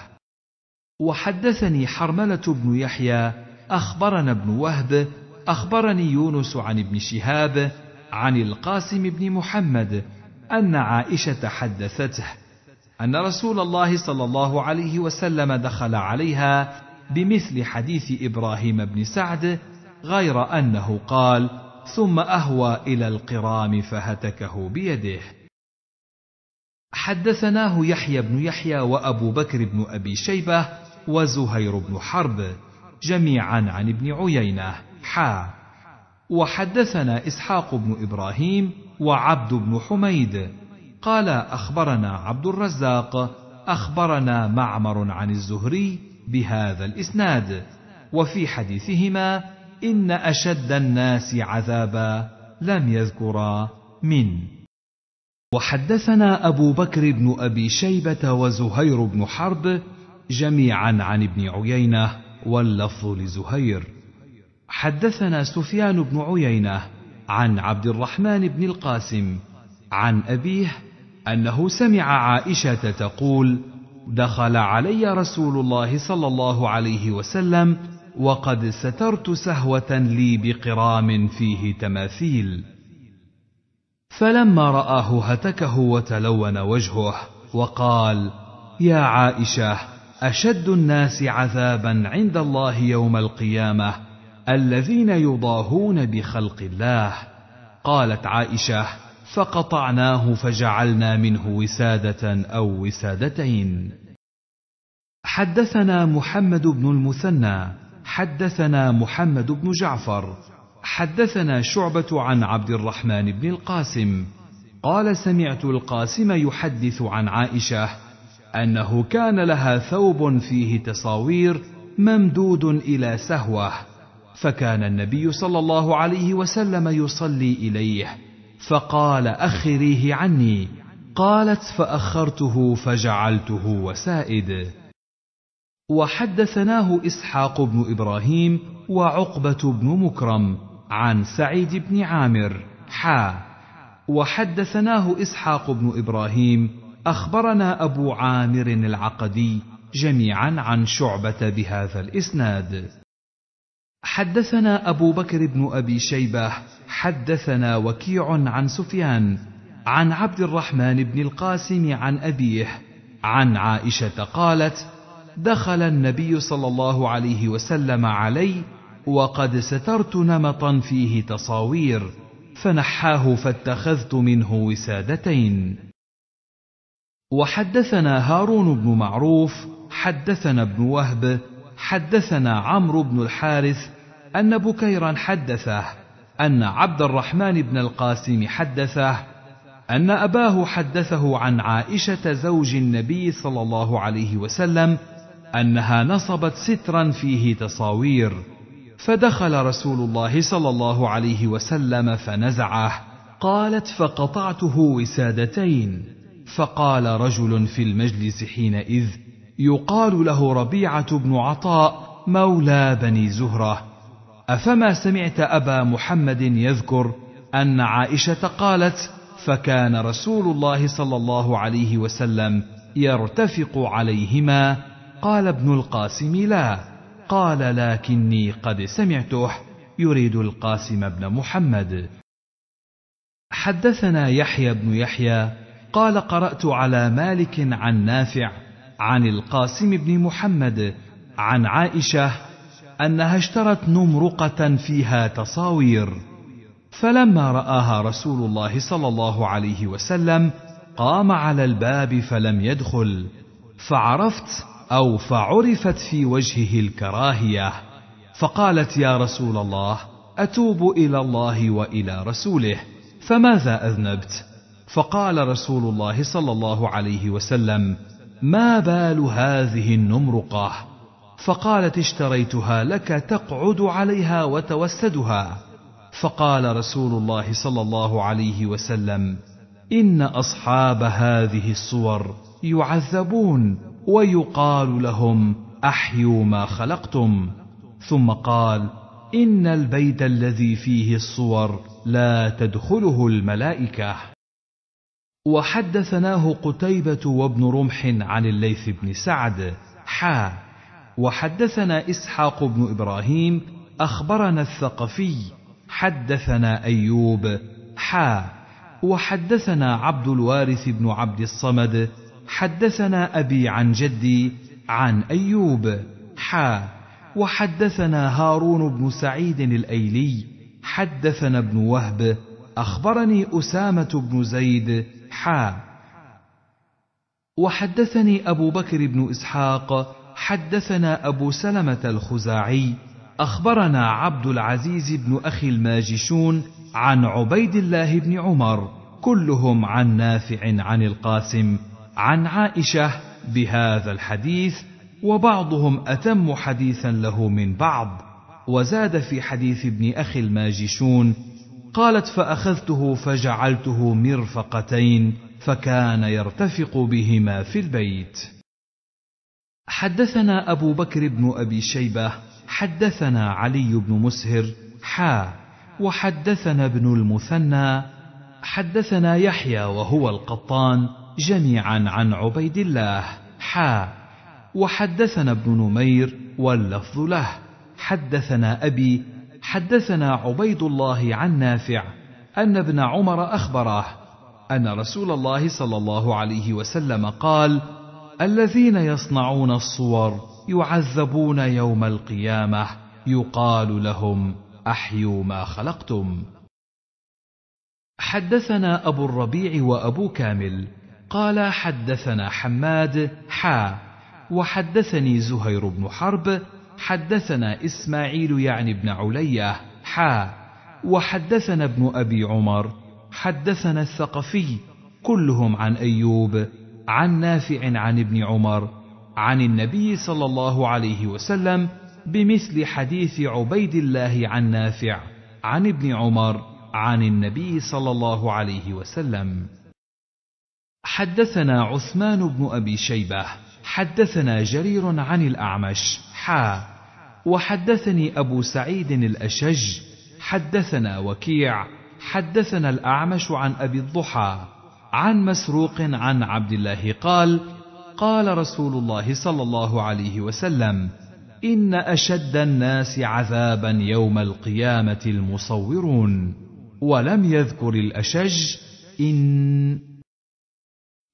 وحدثني حرمله بن يحيى اخبرنا ابن وهب اخبرني يونس عن ابن شهاب عن القاسم بن محمد ان عائشه حدثته أن رسول الله صلى الله عليه وسلم دخل عليها بمثل حديث إبراهيم بن سعد غير أنه قال: ثم أهوى إلى القرام فهتكه بيده. حدثناه يحيى بن يحيى وأبو بكر بن أبي شيبة وزهير بن حرب جميعا عن ابن عيينة حا وحدثنا إسحاق بن إبراهيم وعبد بن حميد قال اخبرنا عبد الرزاق اخبرنا معمر عن الزهري بهذا الاسناد وفي حديثهما ان اشد الناس عذابا لم يذكرا من وحدثنا ابو بكر بن ابي شيبه وزهير بن حرب جميعا عن ابن عيينه واللفظ لزهير حدثنا سفيان بن عيينه عن عبد الرحمن بن القاسم عن ابيه انه سمع عائشه تقول دخل علي رسول الله صلى الله عليه وسلم وقد سترت سهوه لي بقرام فيه تماثيل فلما راه هتكه وتلون وجهه وقال يا عائشه اشد الناس عذابا عند الله يوم القيامه الذين يضاهون بخلق الله قالت عائشه فقطعناه فجعلنا منه وسادة أو وسادتين. حدثنا محمد بن المثنى، حدثنا محمد بن جعفر، حدثنا شعبة عن عبد الرحمن بن القاسم، قال سمعت القاسم يحدث عن عائشة أنه كان لها ثوب فيه تصاوير ممدود إلى سهوة، فكان النبي صلى الله عليه وسلم يصلي إليه. فقال اخريه عني قالت فاخرته فجعلته وسائد وحدثناه اسحاق بن ابراهيم وعقبه بن مكرم عن سعيد بن عامر حا وحدثناه اسحاق بن ابراهيم اخبرنا ابو عامر العقدي جميعا عن شعبه بهذا الاسناد حدثنا أبو بكر بن أبي شيبة حدثنا وكيع عن سفيان عن عبد الرحمن بن القاسم عن أبيه عن عائشة قالت: دخل النبي صلى الله عليه وسلم علي وقد سترت نمطا فيه تصاوير فنحاه فاتخذت منه وسادتين وحدثنا هارون بن معروف حدثنا ابن وهب حدثنا عمرو بن الحارث أن بكيرا حدثه أن عبد الرحمن بن القاسم حدثه أن أباه حدثه عن عائشة زوج النبي صلى الله عليه وسلم أنها نصبت سترا فيه تصاوير فدخل رسول الله صلى الله عليه وسلم فنزعه قالت فقطعته وسادتين فقال رجل في المجلس حينئذ يقال له ربيعه بن عطاء مولى بني زهره افما سمعت ابا محمد يذكر ان عائشه قالت فكان رسول الله صلى الله عليه وسلم يرتفق عليهما قال ابن القاسم لا قال لكني قد سمعته يريد القاسم بن محمد حدثنا يحيى بن يحيى قال قرات على مالك عن نافع عن القاسم بن محمد عن عائشه انها اشترت نمرقه فيها تصاوير فلما راها رسول الله صلى الله عليه وسلم قام على الباب فلم يدخل فعرفت او فعرفت في وجهه الكراهيه فقالت يا رسول الله اتوب الى الله والى رسوله فماذا اذنبت فقال رسول الله صلى الله عليه وسلم ما بال هذه النمرقه فقالت اشتريتها لك تقعد عليها وتوسدها فقال رسول الله صلى الله عليه وسلم ان اصحاب هذه الصور يعذبون ويقال لهم احيوا ما خلقتم ثم قال ان البيت الذي فيه الصور لا تدخله الملائكه وحدثناه قتيبه وابن رمح عن الليث بن سعد حا وحدثنا اسحاق بن ابراهيم اخبرنا الثقفي حدثنا ايوب حا وحدثنا عبد الوارث بن عبد الصمد حدثنا ابي عن جدي عن ايوب حا وحدثنا هارون بن سعيد الايلي حدثنا ابن وهب اخبرني اسامه بن زيد حا وحدثني ابو بكر بن اسحاق حدثنا ابو سلمه الخزاعي اخبرنا عبد العزيز بن اخي الماجشون عن عبيد الله بن عمر كلهم عن نافع عن القاسم عن عائشه بهذا الحديث وبعضهم اتم حديثا له من بعض وزاد في حديث ابن اخي الماجشون قالت فاخذته فجعلته مرفقتين فكان يرتفق بهما في البيت حدثنا أبو بكر بن أبي شيبة حدثنا علي بن مسهر حا وحدثنا ابن المثنى حدثنا يحيى وهو القطان جميعا عن عبيد الله حا وحدثنا ابن نمير واللفظ له حدثنا أبي حدثنا عبيد الله عن نافع أن ابن عمر أخبره أن رسول الله صلى الله عليه وسلم قال: الذين يصنعون الصور يعذبون يوم القيامه يقال لهم احيوا ما خلقتم حدثنا ابو الربيع وابو كامل قال حدثنا حماد حا وحدثني زهير بن حرب حدثنا اسماعيل يعني بن عليه حا وحدثنا ابن ابي عمر حدثنا الثقفي كلهم عن ايوب عن نافع عن ابن عمر عن النبي صلى الله عليه وسلم بمثل حديث عبيد الله عن نافع عن ابن عمر عن النبي صلى الله عليه وسلم حدثنا عثمان بن ابي شيبه حدثنا جرير عن الاعمش حا وحدثني ابو سعيد الاشج حدثنا وكيع حدثنا الاعمش عن ابي الضحى عن مسروق عن عبد الله قال قال رسول الله صلى الله عليه وسلم ان اشد الناس عذابا يوم القيامه المصورون ولم يذكر الاشج ان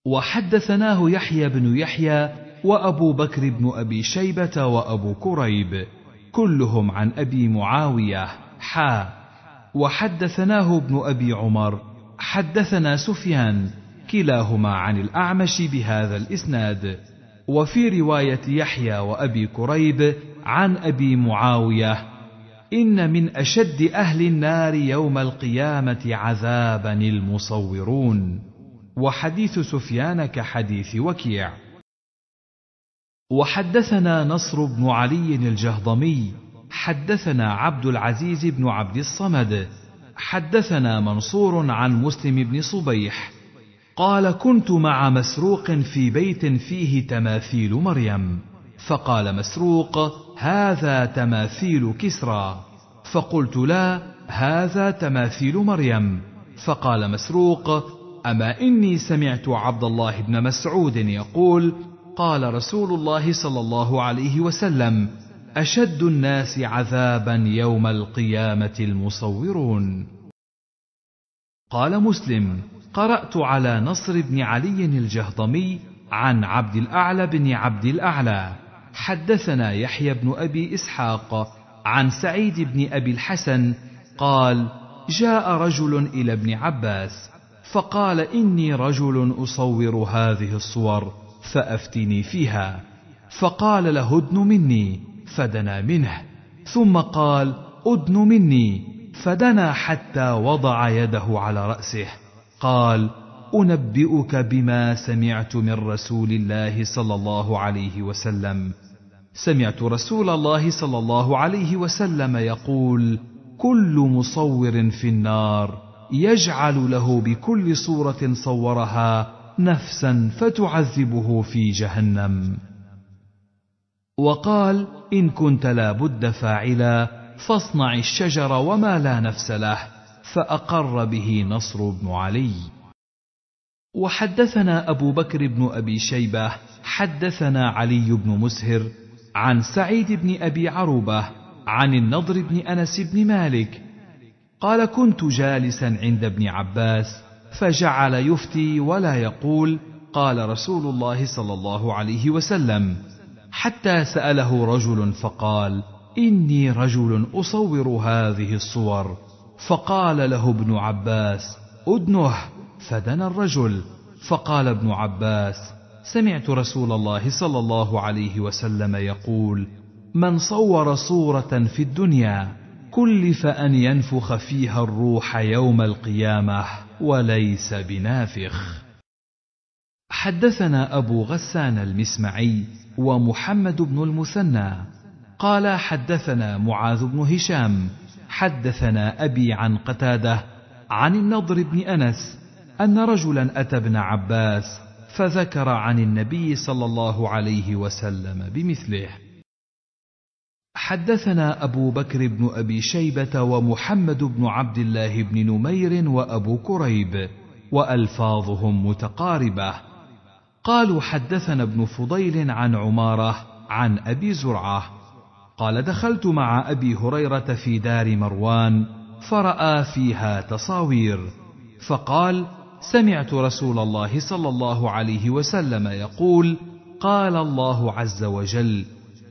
وحدثناه يحيى بن يحيى وابو بكر بن ابي شيبه وابو كريب كلهم عن ابي معاويه حا وحدثناه ابن ابي عمر حدثنا سفيان كلاهما عن الاعمش بهذا الاسناد وفي روايه يحيى وابي كريب عن ابي معاويه ان من اشد اهل النار يوم القيامه عذابا المصورون وحديث سفيان كحديث وكيع وحدثنا نصر بن علي الجهضمي حدثنا عبد العزيز بن عبد الصمد حدثنا منصور عن مسلم بن صبيح قال كنت مع مسروق في بيت فيه تماثيل مريم فقال مسروق هذا تماثيل كسرى فقلت لا هذا تماثيل مريم فقال مسروق اما اني سمعت عبد الله بن مسعود يقول قال رسول الله صلى الله عليه وسلم اشد الناس عذابا يوم القيامه المصورون قال مسلم قرات على نصر بن علي الجهضمي عن عبد الاعلى بن عبد الاعلى حدثنا يحيى بن ابي اسحاق عن سعيد بن ابي الحسن قال جاء رجل الى ابن عباس فقال اني رجل اصور هذه الصور فافتني فيها فقال له ادن مني فدنا منه ثم قال ادن مني فدنا حتى وضع يده على راسه قال انبئك بما سمعت من رسول الله صلى الله عليه وسلم سمعت رسول الله صلى الله عليه وسلم يقول كل مصور في النار يجعل له بكل صوره صورها نفسا فتعذبه في جهنم وقال إن كنت لا بد فاعلا فاصنع الشجر وما لا نفس له فأقر به نصر بن علي وحدثنا أبو بكر بن أبي شيبة حدثنا علي بن مسهر عن سعيد بن أبي عروبة عن النضر بن أنس بن مالك قال كنت جالسا عند ابن عباس فجعل يفتي ولا يقول قال رسول الله صلى الله عليه وسلم حتى ساله رجل فقال اني رجل اصور هذه الصور فقال له ابن عباس ادنه فدنا الرجل فقال ابن عباس سمعت رسول الله صلى الله عليه وسلم يقول من صور صوره في الدنيا كلف ان ينفخ فيها الروح يوم القيامه وليس بنافخ حدثنا ابو غسان المسمعي ومحمد بن المثنى قال حدثنا معاذ بن هشام حدثنا ابي عن قتاده عن النضر بن انس ان رجلا اتى ابن عباس فذكر عن النبي صلى الله عليه وسلم بمثله حدثنا ابو بكر بن ابي شيبه ومحمد بن عبد الله بن نمير وابو كريب والفاظهم متقاربه قالوا حدثنا ابن فضيل عن عماره عن ابي زرعه قال دخلت مع ابي هريره في دار مروان فراى فيها تصاوير فقال سمعت رسول الله صلى الله عليه وسلم يقول قال الله عز وجل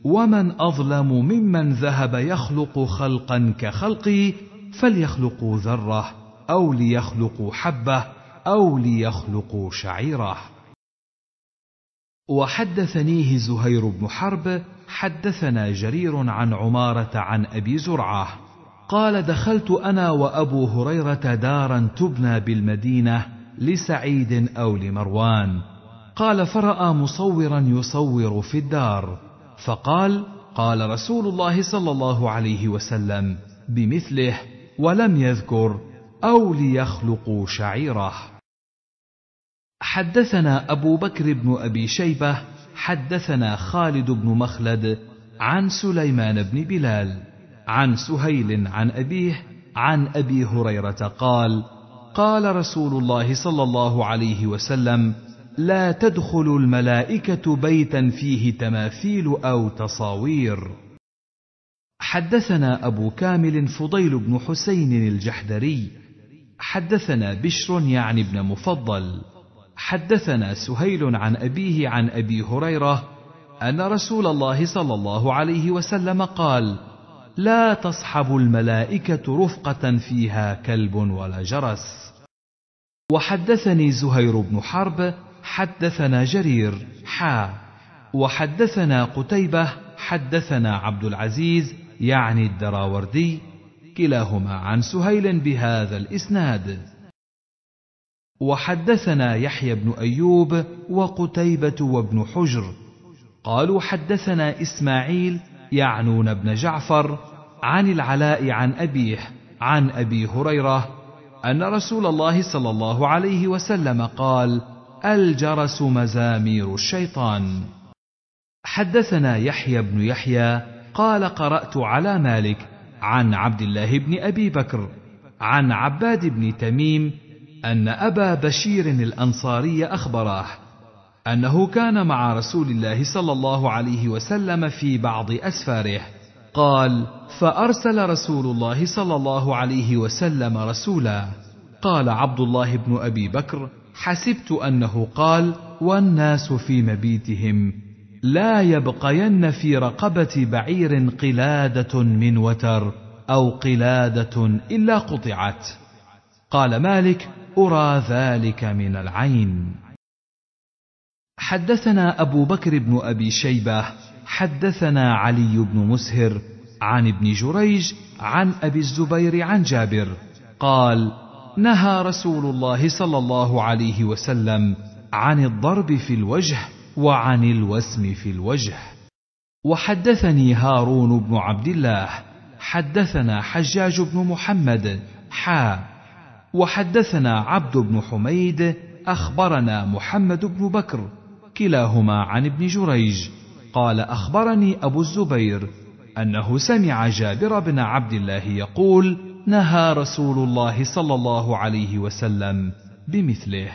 ومن اظلم ممن ذهب يخلق خلقا كخلقي فليخلقوا ذره او ليخلقوا حبه او ليخلقوا شعيره وحدثنيه زهير بن حرب حدثنا جرير عن عماره عن ابي زرعه قال دخلت انا وابو هريره دارا تبنى بالمدينه لسعيد او لمروان قال فراى مصورا يصور في الدار فقال قال رسول الله صلى الله عليه وسلم بمثله ولم يذكر او ليخلقوا شعيره حدثنا أبو بكر بن أبي شيبة حدثنا خالد بن مخلد عن سليمان بن بلال عن سهيل عن أبيه عن أبي هريرة قال قال رسول الله صلى الله عليه وسلم لا تدخل الملائكة بيتا فيه تماثيل أو تصاوير حدثنا أبو كامل فضيل بن حسين الجحدري حدثنا بشر يعني بن مفضل حدثنا سهيل عن أبيه عن أبي هريرة أن رسول الله صلى الله عليه وسلم قال: لا تصحب الملائكة رفقة فيها كلب ولا جرس. وحدثني زهير بن حرب حدثنا جرير حا وحدثنا قتيبة حدثنا عبد العزيز يعني الدراوردي كلاهما عن سهيل بهذا الإسناد. وحدثنا يحيى بن ايوب وقتيبه وابن حجر قالوا حدثنا اسماعيل يعنون ابن جعفر عن العلاء عن ابيه عن ابي هريره ان رسول الله صلى الله عليه وسلم قال الجرس مزامير الشيطان حدثنا يحيى بن يحيى قال قرات على مالك عن عبد الله بن ابي بكر عن عباد بن تميم أن أبا بشير الأنصاري اخبره أنه كان مع رسول الله صلى الله عليه وسلم في بعض أسفاره قال فأرسل رسول الله صلى الله عليه وسلم رسولا قال عبد الله بن أبي بكر حسبت أنه قال والناس في مبيتهم لا يبقين في رقبة بعير قلادة من وتر أو قلادة إلا قطعت قال مالك أرى ذلك من العين حدثنا أبو بكر بن أبي شيبة حدثنا علي بن مسهر عن ابن جريج عن أبي الزبير عن جابر قال نهى رسول الله صلى الله عليه وسلم عن الضرب في الوجه وعن الوسم في الوجه وحدثني هارون بن عبد الله حدثنا حجاج بن محمد حا وحدثنا عبد بن حميد اخبرنا محمد بن بكر كلاهما عن ابن جريج قال اخبرني ابو الزبير انه سمع جابر بن عبد الله يقول نهى رسول الله صلى الله عليه وسلم بمثله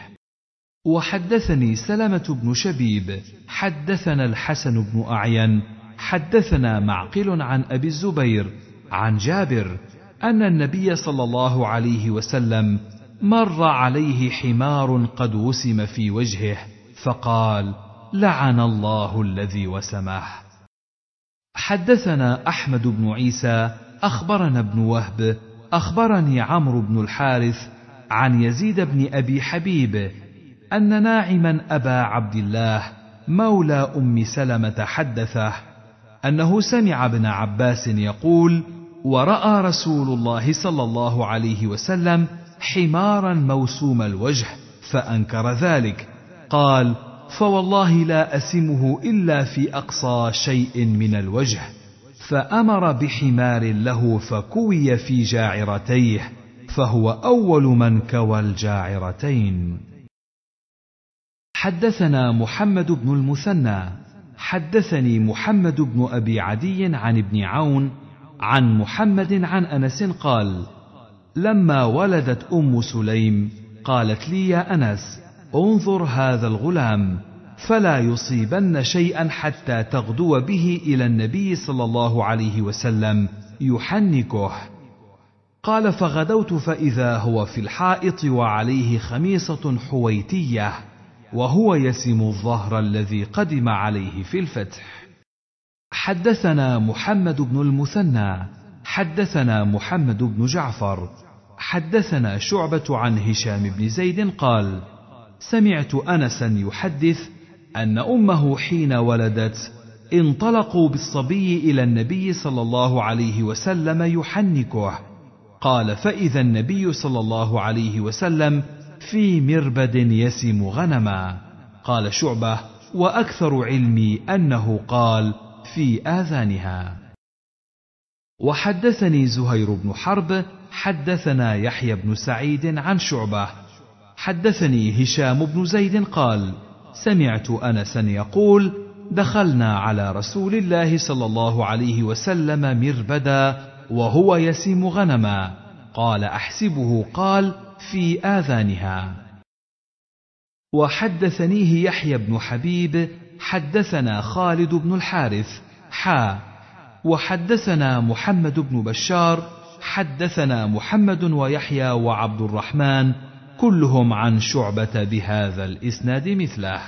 وحدثني سلمه بن شبيب حدثنا الحسن بن اعين حدثنا معقل عن ابي الزبير عن جابر أن النبي صلى الله عليه وسلم مر عليه حمار قد وسم في وجهه فقال لعن الله الذي وسمه حدثنا احمد بن عيسى اخبرنا ابن وهب اخبرني عمرو بن الحارث عن يزيد بن ابي حبيب ان ناعما ابا عبد الله مولى ام سلمه حدثه انه سمع ابن عباس يقول وراى رسول الله صلى الله عليه وسلم حمارا موسوم الوجه فانكر ذلك قال فوالله لا اسمه الا في اقصى شيء من الوجه فامر بحمار له فكوي في جاعرتيه فهو اول من كوى الجاعرتين حدثنا محمد بن المثنى حدثني محمد بن ابي عدي عن ابن عون عن محمد عن انس قال لما ولدت ام سليم قالت لي يا انس انظر هذا الغلام فلا يصيبن شيئا حتى تغدو به الى النبي صلى الله عليه وسلم يحنكه قال فغدوت فاذا هو في الحائط وعليه خميصه حويتيه وهو يسم الظهر الذي قدم عليه في الفتح حدثنا محمد بن المثنى حدثنا محمد بن جعفر حدثنا شعبة عن هشام بن زيد قال: سمعت أنسا يحدث أن أمه حين ولدت انطلقوا بالصبي إلى النبي صلى الله عليه وسلم يحنكه، قال: فإذا النبي صلى الله عليه وسلم في مربد يسم غنما، قال شعبة: وأكثر علمي أنه قال: في آذانها. وحدثني زهير بن حرب حدثنا يحيى بن سعيد عن شعبة حدثني هشام بن زيد قال: سمعت أنسا يقول: دخلنا على رسول الله صلى الله عليه وسلم مربدا وهو يسيم غنما قال احسبه قال في اذانها وحدثنيه يحيى بن حبيب حدثنا خالد بن الحارث حا وحدثنا محمد بن بشار حدثنا محمد ويحيى وعبد الرحمن كلهم عن شعبة بهذا الإسناد مثله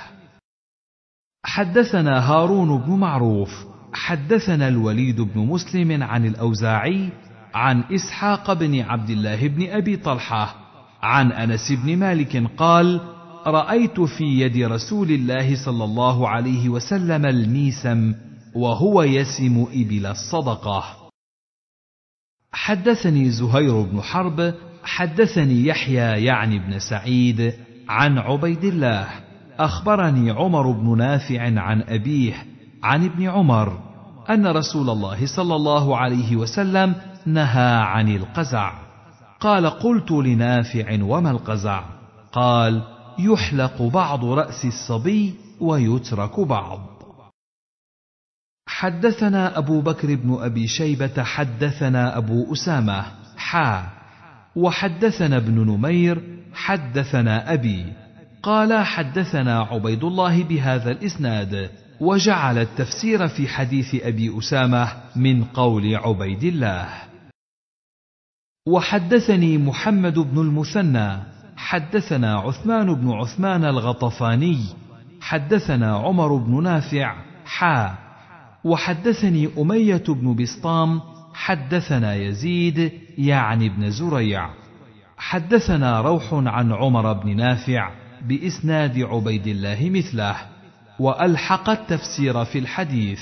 حدثنا هارون بن معروف حدثنا الوليد بن مسلم عن الأوزاعي عن إسحاق بن عبد الله بن أبي طلحة عن أنس بن مالك قال: رايت في يد رسول الله صلى الله عليه وسلم الميسم وهو يسم ابل الصدقه حدثني زهير بن حرب حدثني يحيى يعني بن سعيد عن عبيد الله اخبرني عمر بن نافع عن ابيه عن ابن عمر ان رسول الله صلى الله عليه وسلم نهى عن القزع قال قلت لنافع وما القزع قال يحلق بعض راس الصبي ويترك بعض حدثنا ابو بكر بن ابي شيبه حدثنا ابو اسامه حا وحدثنا ابن نمير حدثنا ابي قال حدثنا عبيد الله بهذا الاسناد وجعل التفسير في حديث ابي اسامه من قول عبيد الله وحدثني محمد بن المثنى حدثنا عثمان بن عثمان الغطفاني حدثنا عمر بن نافع حا وحدثني أمية بن بسطام حدثنا يزيد يعني بن زريع حدثنا روح عن عمر بن نافع بإسناد عبيد الله مثله وألحق التفسير في الحديث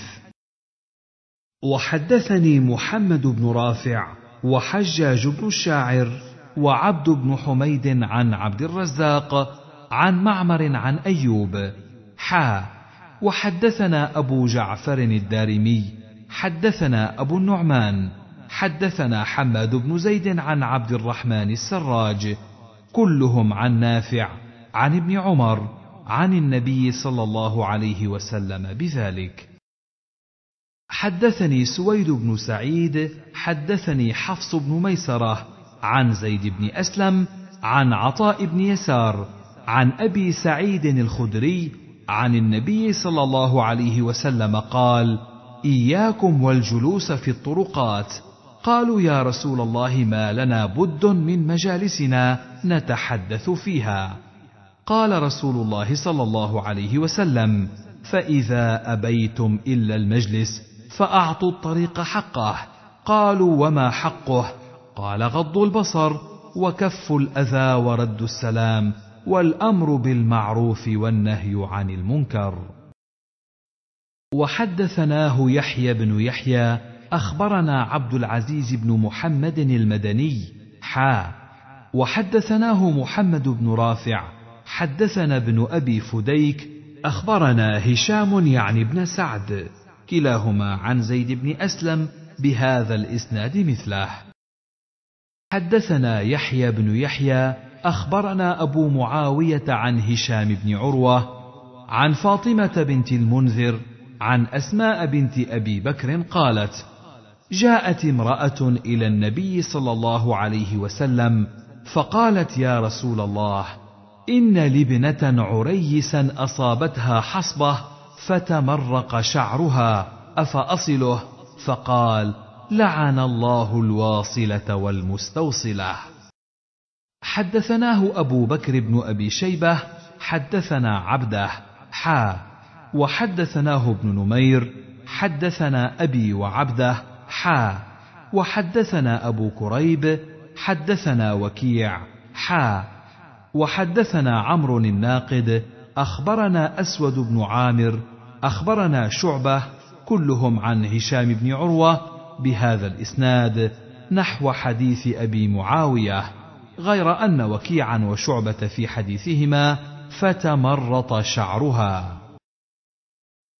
وحدثني محمد بن رافع وحجاج بن الشاعر وعبد بن حميد عن عبد الرزاق عن معمر عن أيوب حا وحدثنا أبو جعفر الدارمي حدثنا أبو النعمان حدثنا حماد بن زيد عن عبد الرحمن السراج كلهم عن نافع عن ابن عمر عن النبي صلى الله عليه وسلم بذلك حدثني سويد بن سعيد حدثني حفص بن ميسره عن زيد بن أسلم عن عطاء بن يسار عن أبي سعيد الخدري عن النبي صلى الله عليه وسلم قال إياكم والجلوس في الطرقات قالوا يا رسول الله ما لنا بد من مجالسنا نتحدث فيها قال رسول الله صلى الله عليه وسلم فاذا ابيتم الا المجلس فاعطوا الطريق حقه قالوا وما حقه قال غض البصر وكف الاذى ورد السلام والامر بالمعروف والنهي عن المنكر وحدثناه يحيى بن يحيى اخبرنا عبد العزيز بن محمد المدني حا وحدثناه محمد بن رافع حدثنا ابن ابي فديك اخبرنا هشام يعني بن سعد كلاهما عن زيد بن اسلم بهذا الاسناد مثله حدثنا يحيى بن يحيى اخبرنا ابو معاويه عن هشام بن عروه عن فاطمه بنت المنذر عن اسماء بنت ابي بكر قالت جاءت امراه الى النبي صلى الله عليه وسلم فقالت يا رسول الله ان لابنه عريسا اصابتها حصبه فتمرق شعرها افاصله فقال لعن الله الواصله والمستوصله حدثناه ابو بكر بن ابي شيبه حدثنا عبده حا وحدثناه ابن نمير حدثنا ابي وعبده حا وحدثنا ابو كريب حدثنا وكيع حا وحدثنا عمرو الناقد اخبرنا اسود بن عامر اخبرنا شعبه كلهم عن هشام بن عروه بهذا الاسناد نحو حديث ابي معاويه غير ان وكيعا وشعبه في حديثهما فتمرط شعرها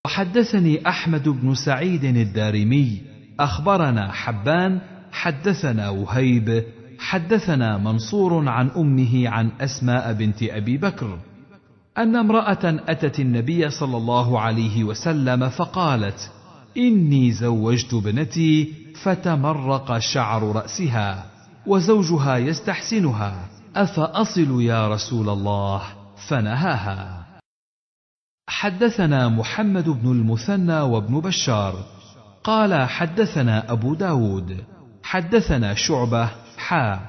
وحدثني احمد بن سعيد الدارمي اخبرنا حبان حدثنا وهيب حدثنا منصور عن امه عن اسماء بنت ابي بكر ان امراه اتت النبي صلى الله عليه وسلم فقالت اني زوجت ابنتي فتمرق شعر راسها وزوجها يستحسنها افاصل يا رسول الله فنهاها حدثنا محمد بن المثنى وابن بشار قال حدثنا ابو داود حدثنا شعبه حا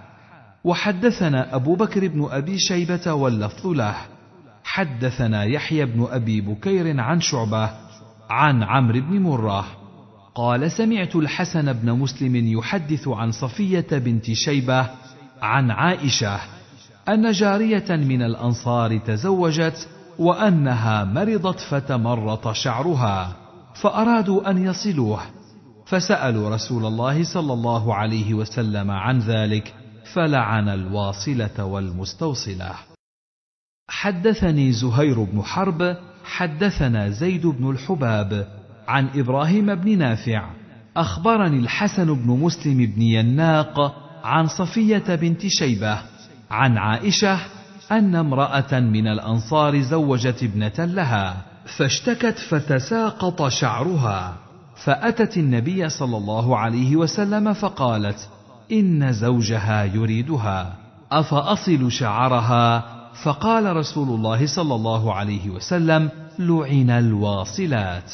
وحدثنا ابو بكر بن ابي شيبه واللفظ له حدثنا يحيى بن ابي بكير عن شعبه عن عمرو بن مراه قال سمعت الحسن بن مسلم يحدث عن صفيه بنت شيبه عن عائشه ان جاريه من الانصار تزوجت وانها مرضت فتمرط شعرها فارادوا ان يصلوه فسالوا رسول الله صلى الله عليه وسلم عن ذلك فلعن الواصله والمستوصله حدثني زهير بن حرب حدثنا زيد بن الحباب عن ابراهيم بن نافع اخبرني الحسن بن مسلم بن يناق عن صفيه بنت شيبه عن عائشه ان امراه من الانصار زوجت ابنه لها فاشتكت فتساقط شعرها فاتت النبي صلى الله عليه وسلم فقالت ان زوجها يريدها افاصل شعرها فقال رسول الله صلى الله عليه وسلم لعن الواصلات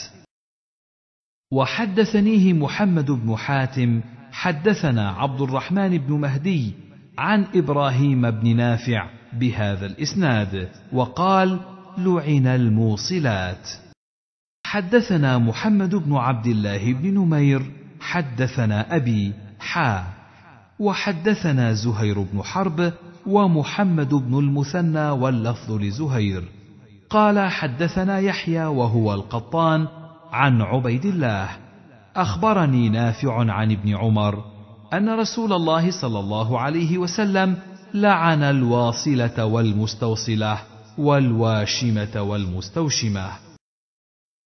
وحدثنيه محمد بن حاتم حدثنا عبد الرحمن بن مهدي عن ابراهيم بن نافع بهذا الاسناد وقال لعن الموصلات حدثنا محمد بن عبد الله بن نمير حدثنا ابي حا وحدثنا زهير بن حرب ومحمد بن المثنى واللفظ لزهير قال حدثنا يحيى وهو القطان عن عبيد الله اخبرني نافع عن ابن عمر ان رسول الله صلى الله عليه وسلم لعن الواصله والمستوصله والواشمه والمستوشمه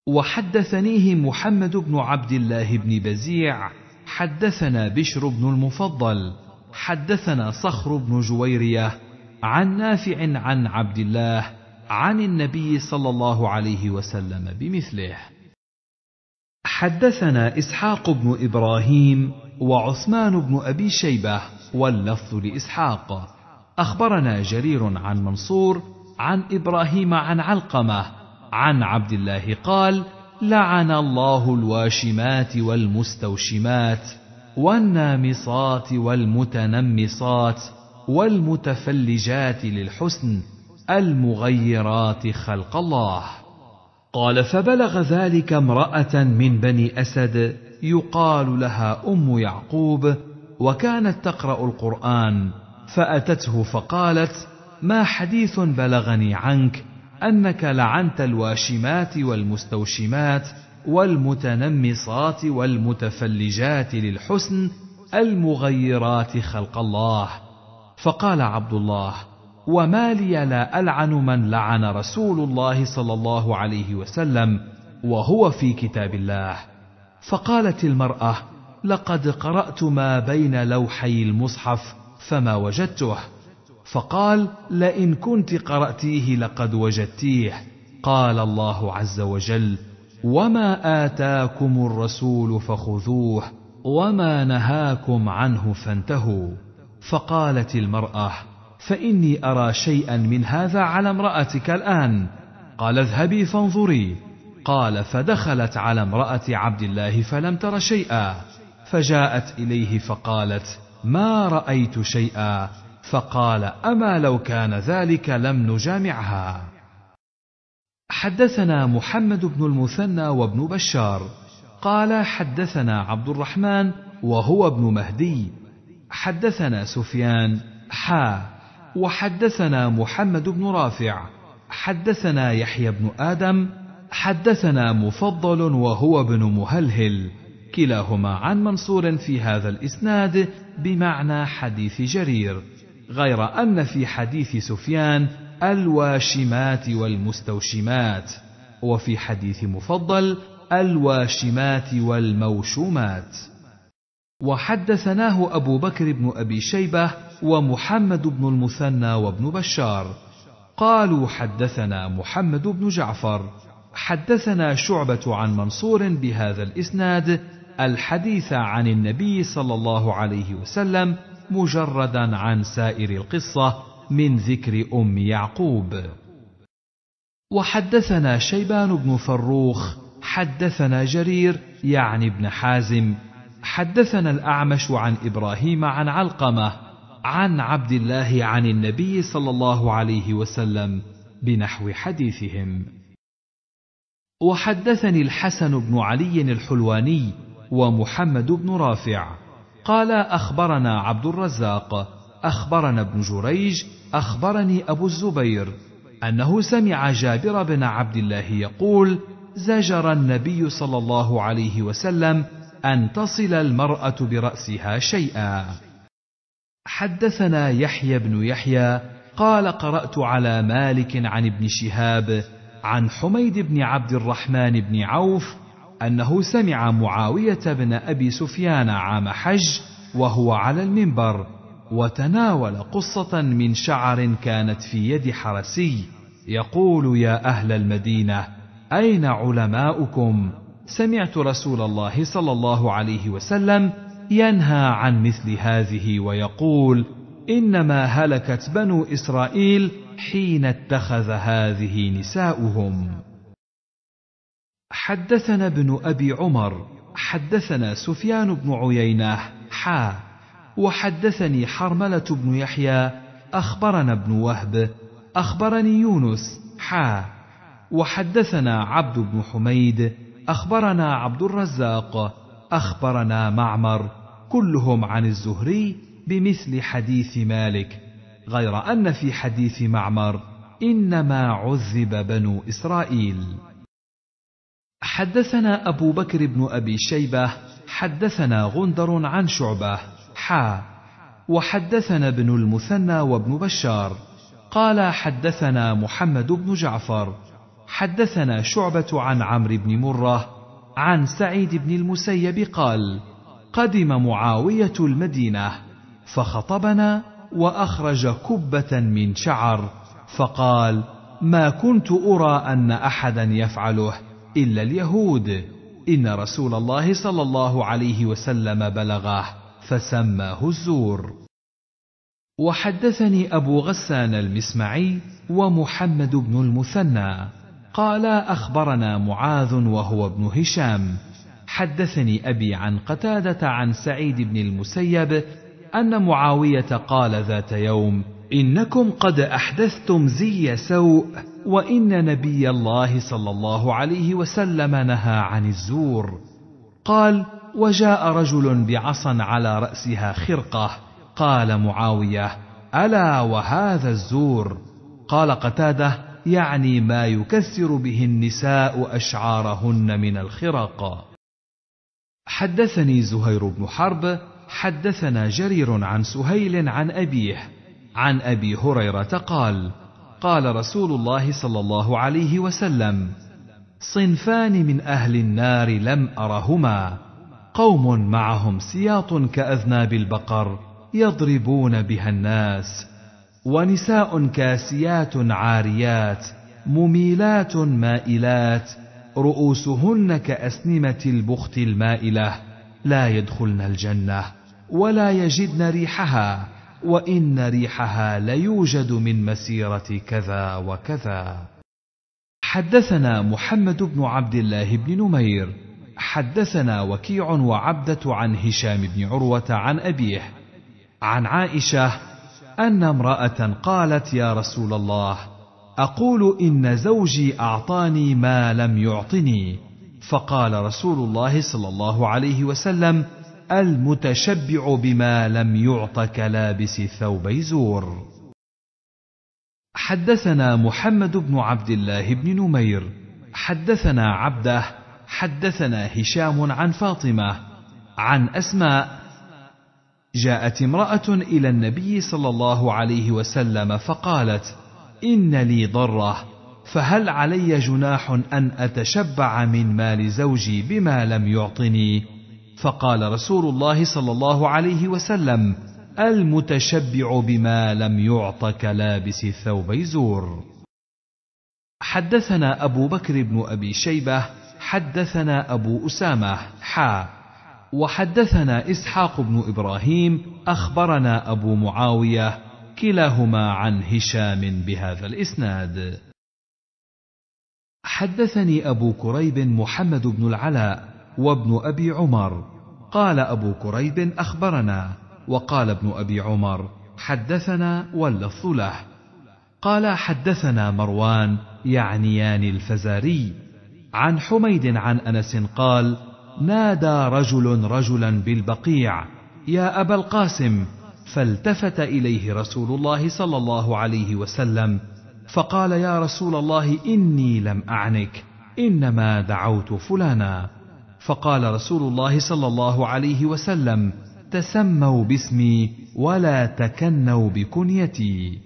وحدثنيه محمد بن عبد الله بن بزيع حدثنا بشر بن المفضل حدثنا صخر بن جويريه عن نافع عن عبد الله عن النبي صلى الله عليه وسلم بمثله حدثنا اسحاق بن ابراهيم وعثمان بن ابي شيبه واللفظ لاسحاق اخبرنا جرير عن منصور عن ابراهيم عن علقمه عن عبد الله قال لعن الله الواشمات والمستوشمات والنامصات والمتنمصات والمتفلجات للحسن المغيرات خلق الله قال فبلغ ذلك امراه من بني اسد يقال لها ام يعقوب وكانت تقرا القران فاتته فقالت ما حديث بلغني عنك انك لعنت الواشمات والمستوشمات والمتنمصات والمتفلجات للحسن المغيرات خلق الله فقال عبد الله وما لي لا العن من لعن رسول الله صلى الله عليه وسلم وهو في كتاب الله فقالت المراه لقد قرات ما بين لوحي المصحف فما وجدته فقال لئن كنت قراتيه لقد وجدتيه قال الله عز وجل وما اتاكم الرسول فخذوه وما نهاكم عنه فانتهوا فقالت المراه فاني ارى شيئا من هذا على امراتك الان قال اذهبي فانظري قال فدخلت على امراه عبد الله فلم تر شيئا فجاءت اليه فقالت ما رايت شيئا فقال اما لو كان ذلك لم نجامعها حدثنا محمد بن المثنى وابن بشار قال حدثنا عبد الرحمن وهو ابن مهدي حدثنا سفيان حا وحدثنا محمد بن رافع حدثنا يحيى بن ادم حدثنا مفضل وهو ابن مهلهل كلاهما عن منصور في هذا الاسناد بمعنى حديث جرير غير ان في حديث سفيان الواشمات والمستوشمات وفي حديث مفضل الواشمات والموشومات وحدثناه ابو بكر بن ابي شيبه ومحمد بن المثنى وابن بشار قالوا حدثنا محمد بن جعفر حدثنا شعبه عن منصور بهذا الاسناد الحديث عن النبي صلى الله عليه وسلم مجردا عن سائر القصه من ذكر ام يعقوب وحدثنا شيبان بن فروخ حدثنا جرير يعني بن حازم حدثنا الاعمش عن ابراهيم عن علقمه عن عبد الله عن النبي صلى الله عليه وسلم بنحو حديثهم وحدثني الحسن بن علي الحلواني ومحمد بن رافع قال اخبرنا عبد الرزاق اخبرنا ابن جريج اخبرني ابو الزبير انه سمع جابر بن عبد الله يقول زجر النبي صلى الله عليه وسلم ان تصل المراه براسها شيئا حدثنا يحيى بن يحيى قال قرات على مالك عن ابن شهاب عن حميد بن عبد الرحمن بن عوف انه سمع معاويه بن ابي سفيان عام حج وهو على المنبر وتناول قصه من شعر كانت في يد حرسي يقول يا اهل المدينه اين علماؤكم سمعت رسول الله صلى الله عليه وسلم ينهى عن مثل هذه ويقول انما هلكت بنو اسرائيل حين اتخذ هذه نساؤهم حدثنا ابن ابي عمر حدثنا سفيان بن عيينه حا وحدثني حرملة بن يحيى أخبرنا ابن وهب أخبرني يونس حا وحدثنا عبد بن حميد أخبرنا عبد الرزاق أخبرنا معمر كلهم عن الزهري بمثل حديث مالك غير أن في حديث معمر إنما عذب بنو إسرائيل حدثنا أبو بكر بن أبي شيبة حدثنا غندر عن شعبة حا وحدثنا ابن المثنى وابن بشار قال حدثنا محمد بن جعفر حدثنا شعبة عن عمرو بن مرة عن سعيد بن المسيب قال قدم معاوية المدينة فخطبنا وأخرج كبة من شعر فقال ما كنت أرى أن أحدا يفعله إلا اليهود إن رسول الله صلى الله عليه وسلم بلغه فسماه الزور وحدثني ابو غسان المسمعي ومحمد بن المثنى قال اخبرنا معاذ وهو ابن هشام حدثني ابي عن قتاده عن سعيد بن المسيب ان معاويه قال ذات يوم انكم قد احدثتم زي سوء وان نبي الله صلى الله عليه وسلم نهى عن الزور قال وجاء رجل بعصا على راسها خرقه قال معاويه الا وهذا الزور قال قتاده يعني ما يكسر به النساء اشعارهن من الخرق حدثني زهير بن حرب حدثنا جرير عن سهيل عن ابيه عن ابي هريره قال قال رسول الله صلى الله عليه وسلم صنفان من اهل النار لم ارهما قوم معهم سياط كاذناب البقر يضربون بها الناس ونساء كاسيات عاريات مميلات مائلات رؤوسهن كاسنمه البخت المائله لا يدخلن الجنه ولا يجدن ريحها وان ريحها ليوجد من مسيره كذا وكذا حدثنا محمد بن عبد الله بن نمير حدثنا وكيع وعبده عن هشام بن عروه عن ابيه عن عائشه ان امراه قالت يا رسول الله اقول ان زوجي اعطاني ما لم يعطني فقال رسول الله صلى الله عليه وسلم المتشبع بما لم يعط كلابس ثوبي زور حدثنا محمد بن عبد الله بن نمير حدثنا عبده حدثنا هشام عن فاطمه عن اسماء جاءت امراه الى النبي صلى الله عليه وسلم فقالت ان لي ضره فهل علي جناح ان اتشبع من مال زوجي بما لم يعطني فقال رسول الله صلى الله عليه وسلم المتشبع بما لم يعط كلابس الثوب زور حدثنا ابو بكر بن ابي شيبه حدثنا أبو أسامة حا وحدثنا إسحاق بن إبراهيم أخبرنا أبو معاوية كلاهما عن هشام بهذا الإسناد حدثني أبو كريب محمد بن العلاء وابن أبي عمر قال أبو كريب أخبرنا وقال ابن أبي عمر حدثنا واللفظ له قال حدثنا مروان يعنيان الفزاري عن حميد عن انس قال نادى رجل رجلا بالبقيع يا ابا القاسم فالتفت اليه رسول الله صلى الله عليه وسلم فقال يا رسول الله اني لم اعنك انما دعوت فلانا فقال رسول الله صلى الله عليه وسلم تسموا باسمي ولا تكنوا بكنيتي